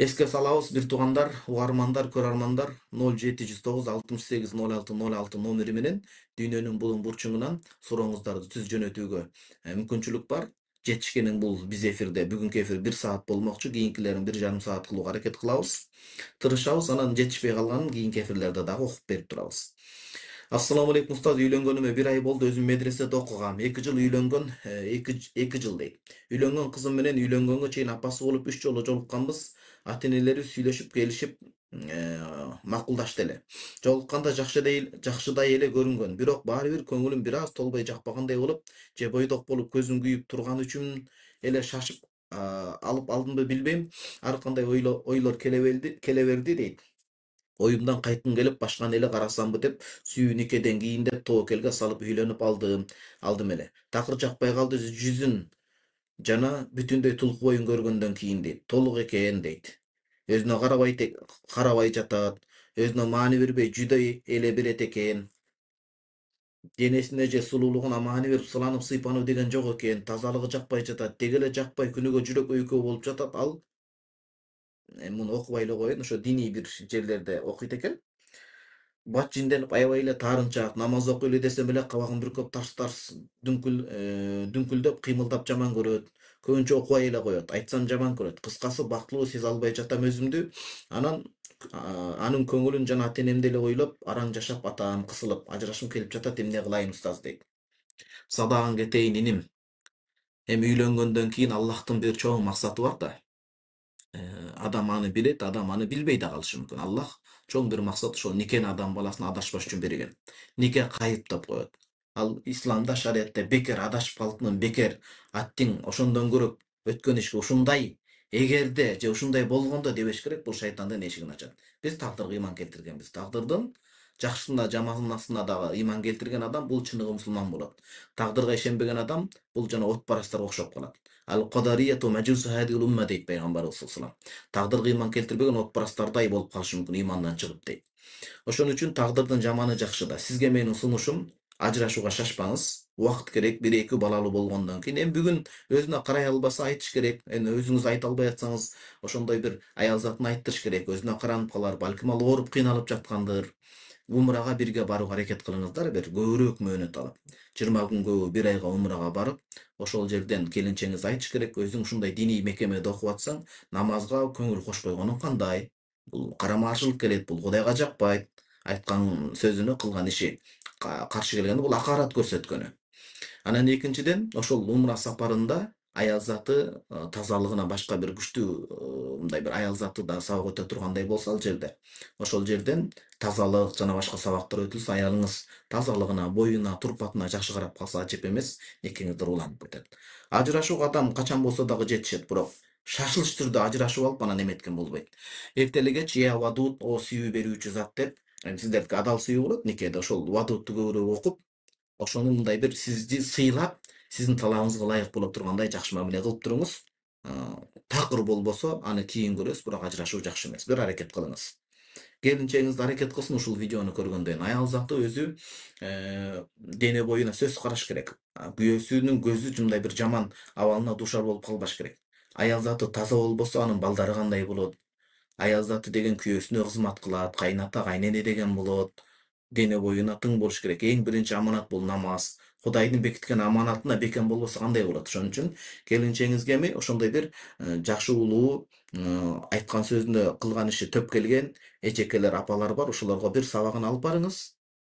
эске салабыз бир туугандар угармандар көрөрмандар ноль жети жүз тогуз алтымыш сегиз ноль алты ноль алты номери менен дүйнөнүн булуң бурчуңунан сурооңуздарды түз жөнөтүүгө мүмкүнчүлүк бар жетишкенин бул биз эфирде бүгүнкү эфир бир саат болмокчу кийинкилерин бир жарым саат кылууга аракет кылабыз тырышабыз анан жетишпей калганын кийинки эфирлерде дагы окуп берип турабыз ассалому алейкум устаз үйлөнгөнүмө бир ай болду өзүм медреседе окугам эки жыл үйлөнгөн эки жыл дейт үйлөнгөн кызым менен үйлөнгөнгө чейин апасы болуп үч жолу жолукканбыз ата энелерибиз сүйлөшүп келишип Э, макулдашты эле жолукканда жакшы жакшыдай эле көрүнгөн бирок баары бир көңүлүм бир аз толбой жакпагандай болуп же бойдок болуп көзүм күйүп турган үчүн эле шашып алып алдымбы билбейм ар кандай ойлор келе берди дейт оюмдан кайткым келип башканы эле карасамбы деп сүйүү никеден кийин деп тобокелге салып үйлөнүп алдым алдым эле такыр жакпай калды жүзүн жана бүтүндөй боюн көргөндөн кийин дейт толук экен дейт өзүнө карабай карабай жатат өзүнө маани бербей жүдөй эле берет экен денесине же сулуулугуна маани берип сыланып сыйпануу деген жок экен тазалыгы жакпай жатат деги эле жакпай күнүгө жүрөк өйкөө болуп жатат ал эми муну окубай эле коеюн ошо диний бир жерлерде окуйт экен бат жинденип аябай эле таарынчаак намаз окуйлу десем эле кабагын бүркөп тарс тарс дүңкүл э, дүңкүлдөп кыймылдап жаман көрөт көбүнчө окубай эле коет айтсам жаман көрөт кыскасы бактылуу сезе албай жатам өзүмдү анан анын көңүлүн жана ата энемди эле ойлоп араң жашап атаам кысылып ажырашым келип жатат эмне кылайын устаз дейт садагаң кетейин иним эми үйлөнгөндөн кийин аллахтын бир чоң максаты бар да э, адам аны билет адам аны билбей да калышы мүмкүн аллах чоң бир максат ошол никени адам баласына адашпаш үчүн берген нике кайып деп коет ал исламда шариятта бекер адашып калыптын бекер аттиң ошондон көрө өткөн иш ушундай эгерде же ушундай болгондо дебеш керек бул шайтандын эшигин ачат биз тагдырга ыйман келтиргенбиз тагдырдын жакшысына жаманасына дагы ыйман келтирген адам бул чыныгы мусулман болот тагдырга ишенбеген адам бул жана от парастарга окшоп калат ал кадарияту умма дейт пайгамбарыбыз тагдырга ыйман келтирбеген отпарастардай болуп калышы мүмкүн ыймандан чыгып дейт ошон үчүн тагдырдын жаманы жакшы да сизге менин сунушум ажырашууга шашпаңыз убакыт керек бир эки балалуу болгондон кийин эми бүгүн өзүнө карай албаса айтыш керек эми өзүңүз айта албай атсаңыз ошондой бир аял затын айттырыш керек өзүнө каранып калар балким ал ооруп кыйналып жаткандыр умрага бирге барууга аракет кылыңыздар бир көбүрөөк мөөнөт алып жыйырма күнгө бир айга умрага барып ошол жерден келинчегиңиз айтыш керек өзүң ушундай диний мекемеде окуп атсаң намазга көңүл кош койгонуң кандай бул карама каршылык келет бул кудайга жакпайт айткан сөзүнө кылган иши каршы келгени бул акаарат көрсөткөнү анан экинчиден ошол умра сапарында аял заты э, тазалыгына башка бир күчтүү э, мындай бир аял заты да сабак өтө тургандай болсо ал жерде ошол жерден тазалык жана башка сабактар өтүлсө аялыңыз тазалыгына боюна турпатына жакшы карап калса ажып эмес никеңиздер уланып кетет ажырашууга адам качан болсо дагы жетишет бирок шашылыш түрдө ажырашып алып анан эметкен болбойт эртелегечи я о сүйүү берүүчү зат деп яғни сіздердікі адал сүйүү болот никеде ошол уадутту көбүрөөк окуп ошону мындай бир сизди сыйлап сиздин талабыңызга ылайык боло тургандай жакшы мамиле кылып туруңуз э, такыр болбосо аны кийин көрөсүз бирок ажырашуу жакшы эмес бир аракет кылыңыз келинчегиңиз аракет кылсын ушул видеону көргөндөн аял заты өзү э, дене боюна сөз караш керек күйөөсүнүн көзү мындай бир жаман абалына дуушар болуп калбаш керек аял заты таза болбосо анын балдары кандай болот аяз деген күйөөсүнө кызмат кылат кайната кайнене деген болот дене боюна тың болуш керек эң биринчи аманат бул намаз кудайдын бекиткен аманатына бекем болбосо кандай болот ошон үчүн келинчегиңизге эми ошондой бир э, жакшы улуу э, айткан сөзүнө кылган иши төп келген эжекелер апалар бар ошолорго бир сабагын алып барыңыз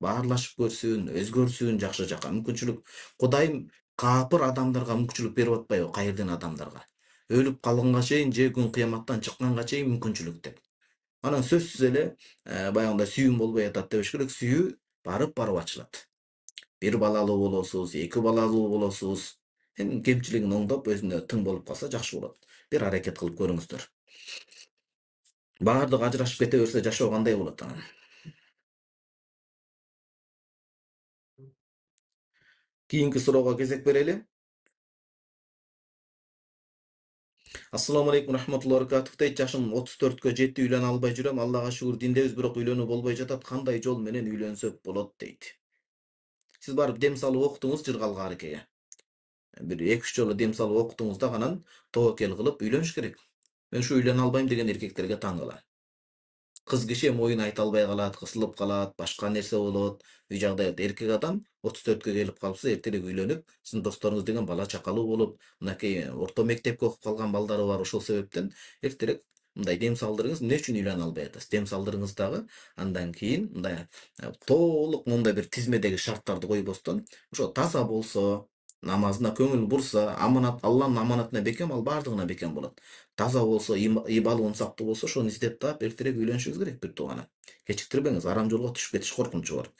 баарлашып көрсүн өзгөрсүн жакшы жакка мүмкүнчүлүк кудайым каапыр адамдарга мүмкүнчүлүк берип атпайбы кайырден адамдарга өлүп калганга чейин же күн кыяматтан чыкканга чейин мүмкүнчүлүк деп анан сөзсүз эле э, баягындай сүйүүм болбой атат дебеш керек сүйүү барып барып ачылат бир балалуу болосуз эки балалуу болосуз эми кемчилигин оңдоп өзүнө тың болуп калса жакшы болот бир аракет кылып көрүңүздөр баардыгы ажырашып кете берсе жашоо кандай болот анан кийинки суроого кезек берели ассаламу алейкум рахматуллах баракатух дейт жашым отуз төрткө жетти үйлөнө албай жүрөм аллага шүгүр диндебиз бирок үйлөнүү болбой жатат кандай жол менен үйлөнсөк болот дейт сиз барып дем салып окутуңуз жыргалга Бір бир эки үч жолу дем салып окутуңуз да анан тобокел кылып үйлөнүш керек мен ушу үйлөнө албайм деген эркектерге таң қыз кеше мойын айта албай қалады, қысылып калат башка нерсе болот үй жағдайы эркек адам 34-ке келип калыпсыз эртерээк үйлөнүп сиздин досторуңуз деген бала чакалуу болуп мынакей орто мектепке окуп калган балдары бар ошол себептен эртерээк мындай дем салдырыңыз эмне үчүн үйлөнө албай атасыз дем салдырыңыз дагы андан кийин мындай э, толук моундай бир тизмедеги шарттарды койбостон ошо таза болсо намазына көңіл бұрса аманат алланың аманатына бекем ал барлығына бекем болады таза болса ибалығын сақты болса шоны іздеп тап ертерек үйленішіңіз керек бір туғаны кешіктірмеңіз арам жолға түсіп кетіш қорқынышы бар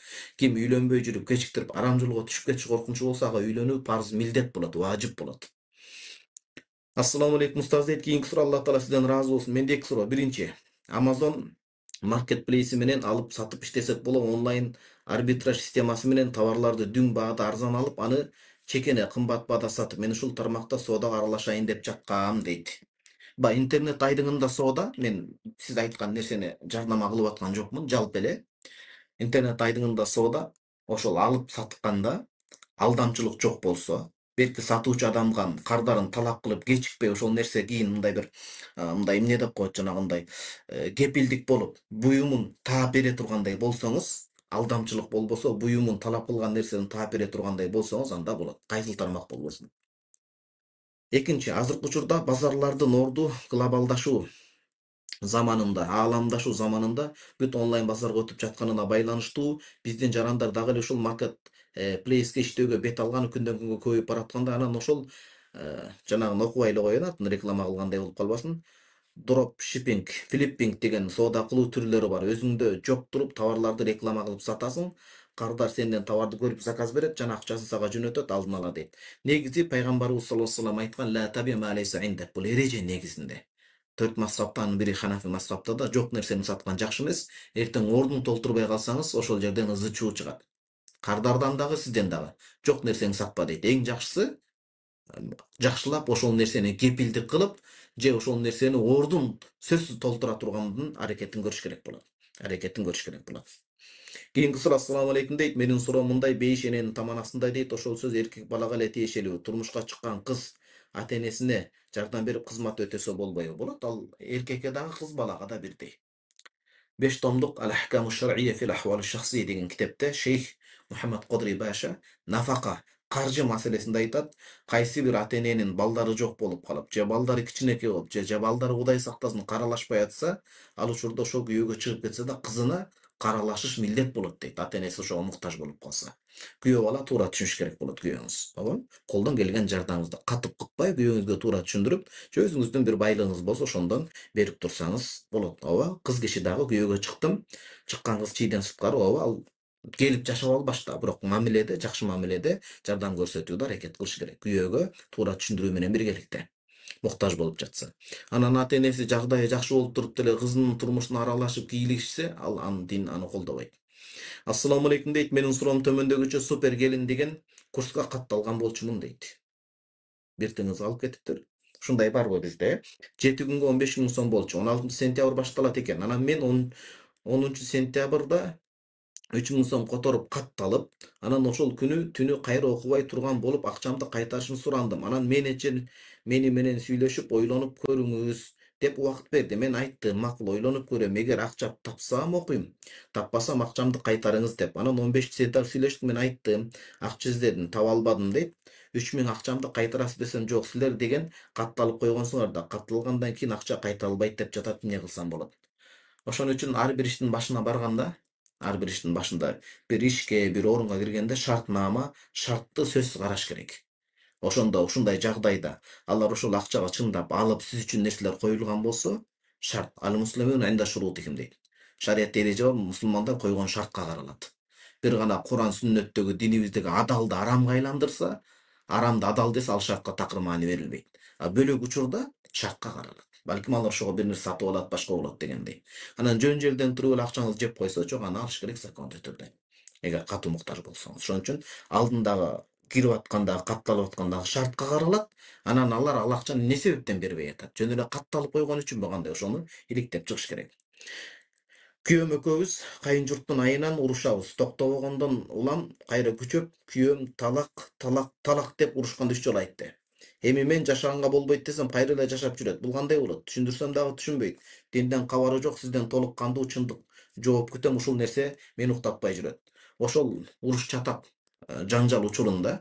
ким үйленбей жүріп кешіктіріп арам жолға түсіп кетіш қорқынышы болса аға үйлену парыз милдет болады уажип болады ассалаумағалейкум алейкум ұстаз дейді кейінгі сұрақ алла тағала сізден разы болсын менде екі сұрақ бірінші амазон маркетплейсі менен алып сатып иштесек бола онлайн арбитраж системасы менен товарларды дүң баада арзан алып аны чекени кымбат бада сатып мен ушул тармакта соодага аралашайын деп жаткам дейт баягы интернет айдыңында соода мен сиз айткан нерсени жарнама кылып аткан жокмун жалпы эле интернет айдыңында соода ошол алып сатканда алдамчылык жок болсо берки сатуучу адамған, кардарын талап кылып кечикпей ошол нерсе кийин мындай бир мындай эмне деп коет жанагындай э, кепилдик болуп буюмун таап бере тургандай болсоңуз алдамчылық болбосо буюмун талап кылган нерсени таап бере тургандай болсоңуз анда болот кайсыл тармак болбосун экинчи азыркы учурда базарлардын орду глобалдашуу заманында ааламдашуу заманында бүт онлайн базарга өтүп жатканына байланыштуу биздин жарандар дагы эле ушул маркет э, плейске иштөөгө бет алган күндөн күнгө көбөйүп баратканда анан ошол э, жанагыны окубай эле коеюн атын реклама кылгандай болуп калбасын дроп шиппинг флиппинг деген соода кылуу түрлөрү бар өзүңдө жок туруп товарларды реклама кылып сатасың кардар сенден товарды көрүп заказ берет жана акчасын сага жөнөтөт алдын ала дейт негизи пайгамбарыбыз саллаллаху алейхи вассалам айткан ла таби малейса индек бул эреже негизинде төрт мазхабтан бири ханафи мазхабта да жок нерсени саткан жакшы эмес эртең ордун толтурбай калсаңыз ошол жерден ызы чуу чыгат кардардан дагы сизден дагы жок нерсени сатпа дейт эң жакшысы жакшылап ошол нерсени кепилдик кылып же ошол нерсени ордун сөзсүз толтура тургандын аракетин көрүш керек болот аракетин көрүш керек болот кийинки суроо ассалам алейкум дейт менин суроом мындай бейиш эненин таманасында дейт ошол сөз эркек балага эле тиешелүү турмушка чыккан кыз ата энесине жардам берип кызмат өтөсө болбойбу болот ал эркекке дагы кыз балага да бирдей беш томдук ал ахкам фил деген китепте шейх мухаммад кодри баша нафака каржы маселесинде айтат кайсы бир ата эненин балдары жок болуп калып же балдары кичинекей болуп же же балдары кудай сактасын каралашпай атса ал учурда ошол күйөөгө чыгып кетсе да кызына каралашыш милдет болот дейт ата энеси ошого муктаж болуп калса күйөө бала туура түшүнүш керек болот күйөөңүз ооба колдон келген жардамыңызды катып кыкпай күйөөңүзгө туура түшүндүрүп же өзүңүздүн бир байлыгыңыз болсо ошондон берип турсаңыз болот ооба кыз киши дагы күйөөгө чыктым чыккан кыз чийден сырткары ооба ал келип жашап албашта бирок мамиледе жакшы мамиледе жардам көрсөтүүдө аракет кылыш керек күйөөгө туура түшүндүрүү менен биргеликте муктаж болуп жатса анан ата энеси жагдайы жакшы болуп туруп деле кызынын турмушуна аралашып кийлигишсе ал анын дин аны колдобойт ассалому алейкум дейт менин суроом төмөндөгүчө супер келин деген курска катталган болчумун дейт бир тыңыз алып кетиптир ушундай барбы бизде жети күнгө он беш миң сом болчу он алтынчы сентябрь башталат экен анан мен онунчу сентябрда үч миң сом которуп катталып анан ошол күнү түнү кайра окубай турган болуп акчамды кайтарышын сурандым анан менеджер мени менен сүйлөшүп ойлонуп көрүңүз деп убакыт берди мен айттым макул ойлонуп көрөм эгер акча тапсам окуйм таппасам акчамды кайтарыңыз деп анан он беш центав сүйлөштүк мен айттым акча издедим таба албадым дейт үч миң акчамды кайтарасыз десем жок силер деген катталып койгонсуңар да катталгандан кийин акча кайтарылбайт деп жатат эмне кылсам болот ошон үчүн ар бир иштин башына барганда ар бир иштин башында бир ишке бир орунга киргенде шартнама шартты сөзсүз караш керек ошондо ушундай жагдайда алар ошол акчага чындап алып сиз үчүн нерселер коюлган болсо шарт дейт шарият эреже бар мусулмандар койгон шартка каралат бир гана куран сүннөттөгү динибиздеги адалды арамга айландырса арамды адал десе ал шартка такыр маани берилбейт а бөлөк учурда шартка каралат балким алар ошого бир нерсе сатып алат башка болот дегендей анан жөн жерден туруп эле акчаңызды жеп койсочу аны алыш керек закондуу түрдө эгер катуу муктаж болсоңуз ошон үчүн алдындагы кирип аткандагы катталып аткандагы шартка каралат анан алар ал акчаны эмне себептен бербей атат жөн эле катталып койгон үчүнбү кандай ошону иликтеп чыгыш керек күйөөм экөөбүз кайын журттун айынан урушабыз токтобогондон улам кайра күчөп күйөөм талак талак талак деп урушканда үч жолу айтты эми мен жашаганга болбойт десем кайра эле жашап жүрөт бул кандай болот түшүндүрсөм дагы түшүнбөйт динден кабары жок сизден толук кандуу чындык жооп күтөм ушул нерсе мени уктатпай жүрөт ошол уруш чатак э, жаңжал учурунда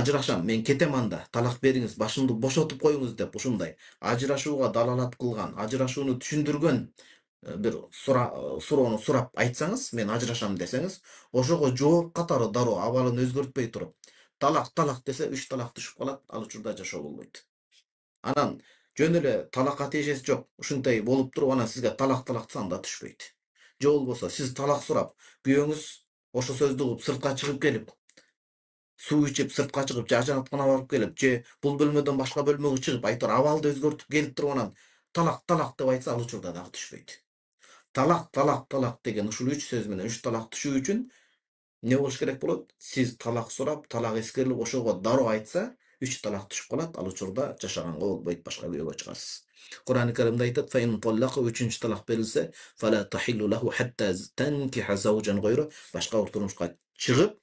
ажырашам мен кетем анда талак бериңиз башымды бошотуп коюңуз деп ушундай ажырашууга далалат кылган ажырашууну түшүндүргөн э, бир э, суроону сурап айтсаңыз мен ажырашам десеңиз ошого жооп катары дароо абалын өзгөртпөй туруп талак талак десе үч талак түшүп калат ал учурда жашоо болбойт анан жөн эле талакка тиешеси жок ушинтей болуп туруп анан сизге талак талак десе анда түшпөйт же болбосо сиз талак сурап күйөөңүз ошо сөздү угуп сыртка чыгып келип суу ичип сыртка чыгып же ажыратканага барып келип же бул бөлмөдөн башка бөлмөгө чыгып айтор абалды өзгөртүп келип туруп анан талак талак деп айтса ал учурда дагы түшпөйт талак талак талак деген ушул үч сөз менен үч талак түшүү үчүн не болуш керек болот сиз талак сурап талак эскерилип ошого дароо айтса үч талак түшүп калат ал учурда жашаганга болбойт башка күйөөгө чыгасыз курани каримде айтат үчүнчү талак берилсе башка турмушка чыгып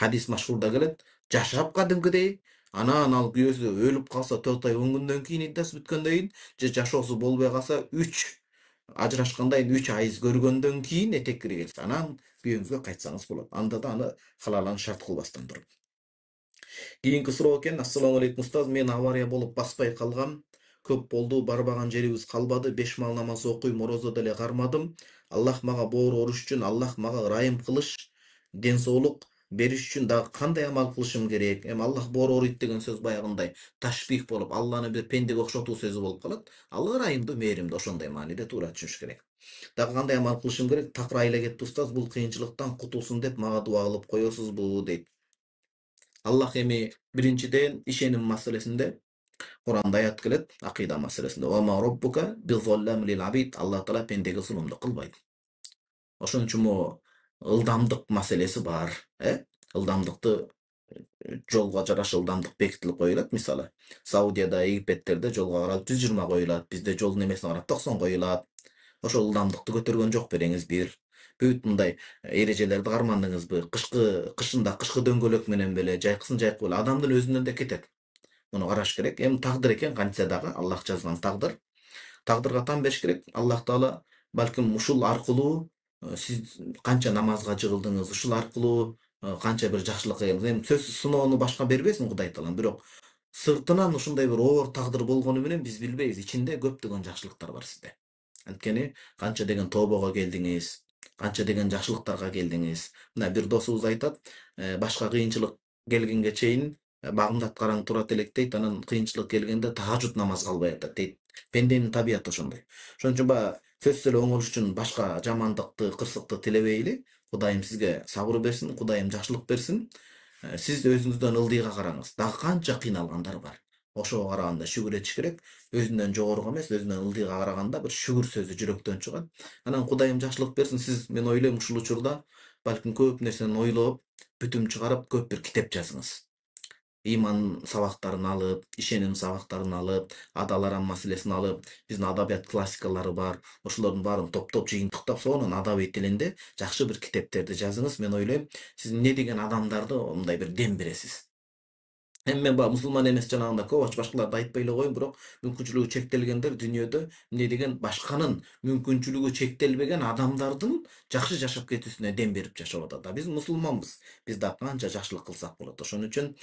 хадис машхурда келет жашап кадимкидей анан ал күйөөсү өлүп калса төрт ай он күндөн кийин иддасы бүткөндөн кийин же жашоосу болбой калса үч ажырашкандан кийин үч айыз көргөндөн кийин этеккири келсе анан үйіңізге қайтсаңыз болады анда да аны халалан шарт қылбастан бұрын кейінгі сұрау екен ассалаумағалейкум ұстаз мен авария болып баспай қалғам көп болды барбаған жерибиз қалбады беш мал намаз оқи ораза деле қармадым аллах маға боор оруш үшін аллах маға райым қылыш, ден бериш үчүн дагы кандай амал кылышым керек эми аллах борорит деген сөз баягындай ташбих болуп алланы бир пендеге окшотуу сөзү болуп калат алла ырайымдуу мээримдүү ошондой мааниде туура түшүнүш керек дагы кандай амал кылышым керек такыр айла кетти устаз бул кыйынчылыктан кутулсун деп мага дуба кылып коесузбу дейт аллах эми биринчиден ишеним маселесинде куранда аят келет акыйда маселесинде алла таала пендеге зулумдук кылбайт ошон үчүн могу Ылдамдық мәселесі бар э ылдамдықты э, жолға жараша ылдамдық бекитилип коюлат мысалы саудияда египеттерде жолға карап жүз жыйырма коюлат бизде жолдун эмесине карап токсон коюлат ошол ылдамдыкты көтөргөн жоқ береңіз бир бүт мындай э, эрежелерди кармандыңызбы кышкы кышында кышкы дөңгөлөк менен беле жайкысын жайкы беле адамдын өзүнөн да кетет муну караш керек эми тагдыр экен кантсе дагы аллах жазган тагдыр тагдырга тан бериш керек аллах таала балким ушул аркылуу Э, сиз канча намазга жыгылдыңыз ушул аркылуу канча э, бир жакшылык кылдыңыз эми сөзсүз сыноону башка бербесин кудай таалам бирок сыртынан ушундай бир оор тагдыр болгону менен биз билбейбиз ичинде көптөгөн жакшылыктар бар сизде анткени канча деген тобого келдиңиз канча деген жакшылыктарга келдиңиз мына бир досубуз айтат э, башка кыйынчылык келгенге чейин багымдап караң турат элек дейт анан кыйынчылык келгенде тахажжуд намаз калбай атат дейт пенденин табияты ошондой ошон үчүн баягы сөзсіз эле оңолуш үчүн башка жамандыкты кырсыкты тилебейли кудайым сизге сабыр берсин кудайым жакшылык берсин сиз өзүңүздөн ылдыйга караңыз дагы канча кыйналгандар бар ошого караганда шүгүр этиш керек өзүнөн жогоруга эмес өзүнөн ылдыйга караганда бир шүгүр сөзү жүрөктөн чыгат анан кудайым жакшылык берсин сиз мен ойлойм ушул учурда балким көп нерсени ойлоп бүтүм чыгарып көп бир китеп жазыңыз иман сабақтарын алып ишеним сабақтарын алып адал арам алып біздің адабият классикалары бар ошолордун баарын топтоп жыйынтыктап сонун адабий тилинде жакшы бір китептерди жазыңыз мен ойлойм сиз эмне деген адамдарды мындай бір дем бересиз Әмме ба мусулман эмес жанагындакы башкаларды айтпай эле коеюн бирок мүмкүнчүлүгү чектелгендер дүйнөдө эмне деген башканын мүмкүнчүлүгү чектелбеген адамдардын жакшы жашап кетүүсүнө дем берип жашап атат а биз мусулманбыз биз дагы канча жакшылык кылсак болот ошон үчүн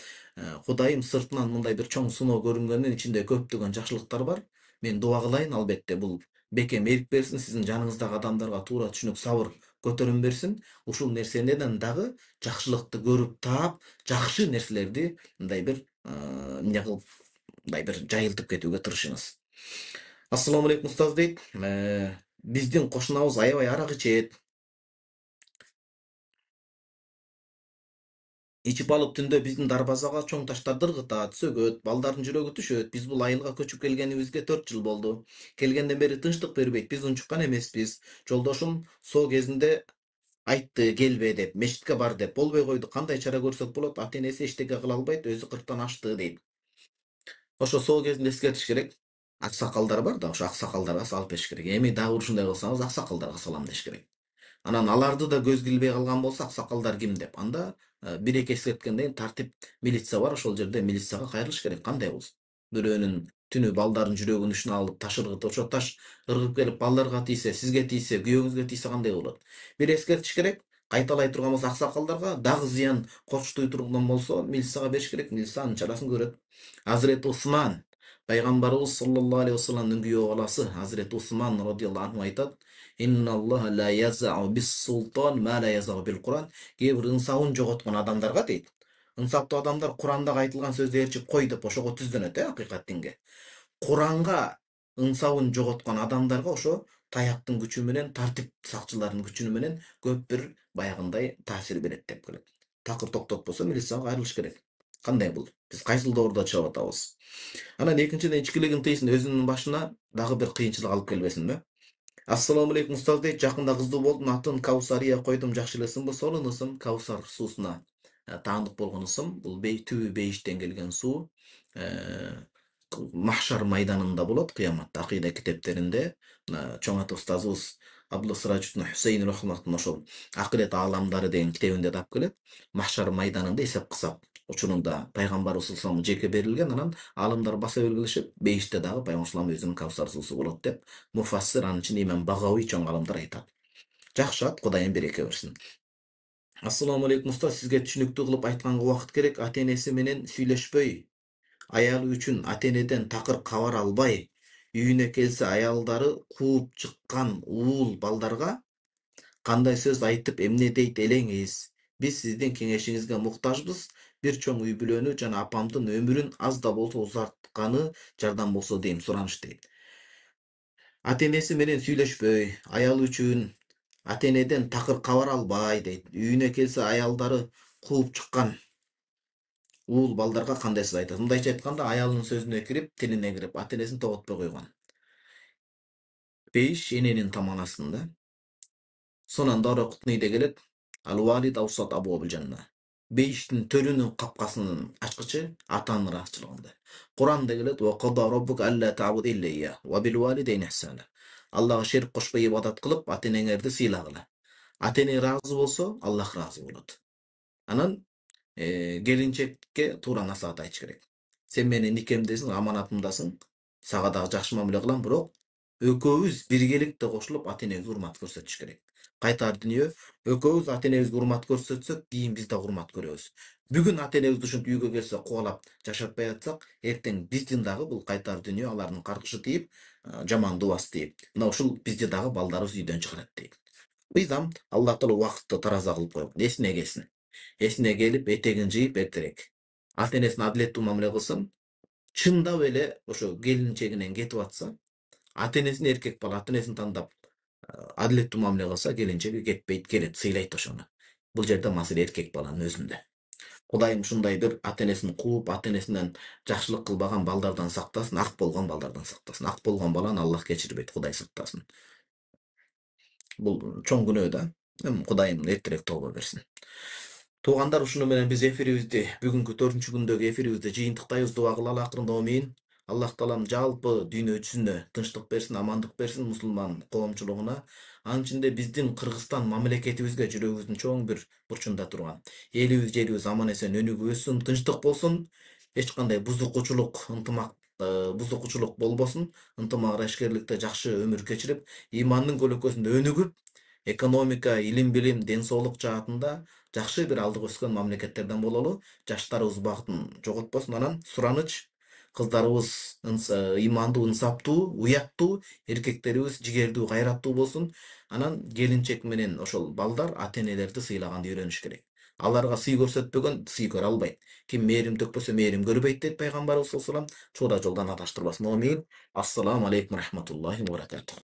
кудайым сыртынан мындай бир чоң сыноо көрүнгөндүн ичинде көптөгөн жакшылыктар бар мен дуа кылайын албетте бул бекем эрк берсин сиздин жаныңыздагы адамдарга туура түшүнүк сабыр көтөрүм берсін ушул нерседен дагы жакшылыкты көрүп таап жакшы нерселерди мындай бир эмне кылып мындай бир жайылтып кетүүгө тырышыңыз ассалому алейкум устаз дейт ә, биздин кошунабыз аябай арак ичет ичип алып түндө биздин дарбазага чоң таштарды ыргытат сөгөт балдардын жүрөгү түшөт биз бул айылга көчүп келгенибизге төрт жыл болду келгенден бери тынчтык бербейт биз унчуккан эмеспиз жолдошум соо кезинде айтты келбе деп мечитке бар деп болбой койду кандай чара көрсөк болот ата энеси эчтеке кыла албайт өзү кырктан ашты дейт ошо соо кезинде эскертиш керек аксакалдар бар да ошо аксакалдарга салып бериш керек эми дагы ушундай кылсаңыз аксакалдарга салам деш керек анан аларды да көз килбей калган болсо аксакалдар ким деп анда эки эскерткенден тартип тартип милиция бар ошол жерде милицияга кайрылыш керек кандай болсун бирөөнүн түнү балдардын жүрөгүн ушуна алып таш ыргытып ошо таш ыргып келип балдарга тийсе сизге тийсе күйөөңүзгө тийсе кандай болот бир эскертиш керек кайталай турган болсо аксакалдарга дагы зыян коркутуу турган болсо милицияга бериш керек милиция анын чарасын көрөт азирет усман пайгамбарыбыз саллаллаху алейхи вассаламдын күйөө баласы азирет усман радиаллаху анху айтат ла язау құран кейбір ынсауын жоғалтқан адамдарға дейді ынсапты адамдар құрандағы айтылған сөздерді қой деп ошого түздөнөт э акыйкат динге құранға ынсауын жоғалтқан адамдарға ошо таяқтың күчү менен тартип сакчыларынын күчү менен көп бир баягындай таасир берет деп келет такыр болса милицияга айрылыш керек кандай бул биз кайсыл доорда чыгып атабыз анан экинчиден ішкілігін тыйсын өзүнүн башына дағы бір қиыншылық алып келбесин да ассалому алейкум ұстаздай жақында қызды болдым атын каусария қойдым жақсы бұл солын ұсым, ысым каусар суусуна таңдық болгон ысым бул түбү бейиштен келген су, махшар майданында болот кыяматта Ақида китептеринде мына чоң ата устазыбыз абдусыражутдин хусейин рахматтын ошол акырет ааламдары деген китебинде атап махшар майданында есеп кысап учурунда пайгамбар ысылсам жеке берилген анан алымдар баса белгилешип бейиште дагы пайгамбар өзүнүн кавсар суусу болот деп муфассир анын ичинде имам багауи чоң аалымдар айтат жакшы ат кудайым береке берсин ассалому алейкум устаз сизге түшүнүктүү кылып айтканга убакыт керек ата энеси менен сүйлөшпөй аялы үчүн ата энеден такыр кабар албай үйүнө келсе аялдары кууп чыккан уул балдарга кандай сөз айтып эмне дейт элеңиз биз сиздин кеңешиңизге муктажбыз бир чоң үй бүлөнү жана апамдын өмүрүн аз да болсо узартканы жардам болсо дейм сураныш дейт ата энеси менен сүйлөшпөй аял үчүн ата энеден такыр кабар албай дейт үйүнө келсе аялдары кууп чыккан уул балдарга кандай сөз айтат мындайча айтканда аялынын сөзүнө кирип тилине кирип ата энесин тоготпой койгон бейиш эненин таманасында сонан дароо анда келет валид аусат бейіштің төрінің қапқасының ашқычы ата аналар азшылығында құранда әсәлі». аллаға шерп қошпай ибадат қылып ата әрді сыйлагыла ата разы болса аллах разы болады анан келіншекке тура насаат айтыш керек сен мені никемдесің аманатымдасың сага дагы жакшы мамиле кылам бирок экөөбүз биргеликте кошулуп ата энеге урмат көрсөтүш керек кайтар дүние экөөбүз ата энебизге урмат көрсөтсөк кийин биз да урмат көрөбүз бүгүн ата энебизди ушинтип үйгө келсе кубалап жашатпай атсак эртең биздин дагы бул кайтар дүние алардын каргышы тийип жамандубас тийип мына ушул бизди дагы балдарыбыз үйдөн чыгарат дейт мыйзам алла таала убакытты тараза кылып койгон эсине келсин эсине келип этегин жыйып эртерээк ата энесине адилеттүү мамиле кылсын чындап эле ошо келинчегинен кетип атса ата энесин эркек бала ата энесин тандап адилеттүү мамиле кылса келинчеги кетпейт келет сыйлайт ошону бұл жерде мәселе еркек баланын өзінде құдайым шундай бир ата қуып ата энесинен жақсылық қылбаған балдардан сақтасын ақ болған балдардан сақтасын ақ болған баланы аллах кечирбейт құдай сақтасын бұл чоң күнөө да құдайым эртерээк тоба берсін туғандар ушуну менен биз эфирибизди бүгүнкү төртүнчү күндөгү эфирибизди жыйынтыктайбыз дуа кылалы акырында аллах таалам жалпы дүйнө жүзүнө тынчтык берсин амандык берсин мусулман коомчулугуна анын ичинде биздин кыргызстан мамлекетибизге жүрөгүбүздүн чоң бир бурчунда турган элибиз жерибиз аман эсен өнүгүп өссүн тынчтык болсун эч кандай бузукучулук ынтымак э, бузукучулук болбосун ынтымак ишкерликте жакшы өмүр кечирип ыймандын көлөкөсүндө өнүгүп экономика илим билим ден соолук жаатында жакшы бир алдыга өскөн мамлекеттерден бололу жаштарыбыз багытын жоготпосун анан сураныч кыздарыбыз иманды ынсаптуу уяттуу эркектерибиз жигердүү кайраттуу болсун анан келинчек менен ошол балдар ата энелерди сыйлаганды үйрөнүш керек аларга сый көрсөтпөгөн сый көрө албайт ким мээрим төкпөсө мээрим көрбөйт дейт пайгамбарыбыз саллаллаху алейхи жолдон адаштырбасын амин ассаламу алейкум рахматуллахи баракатух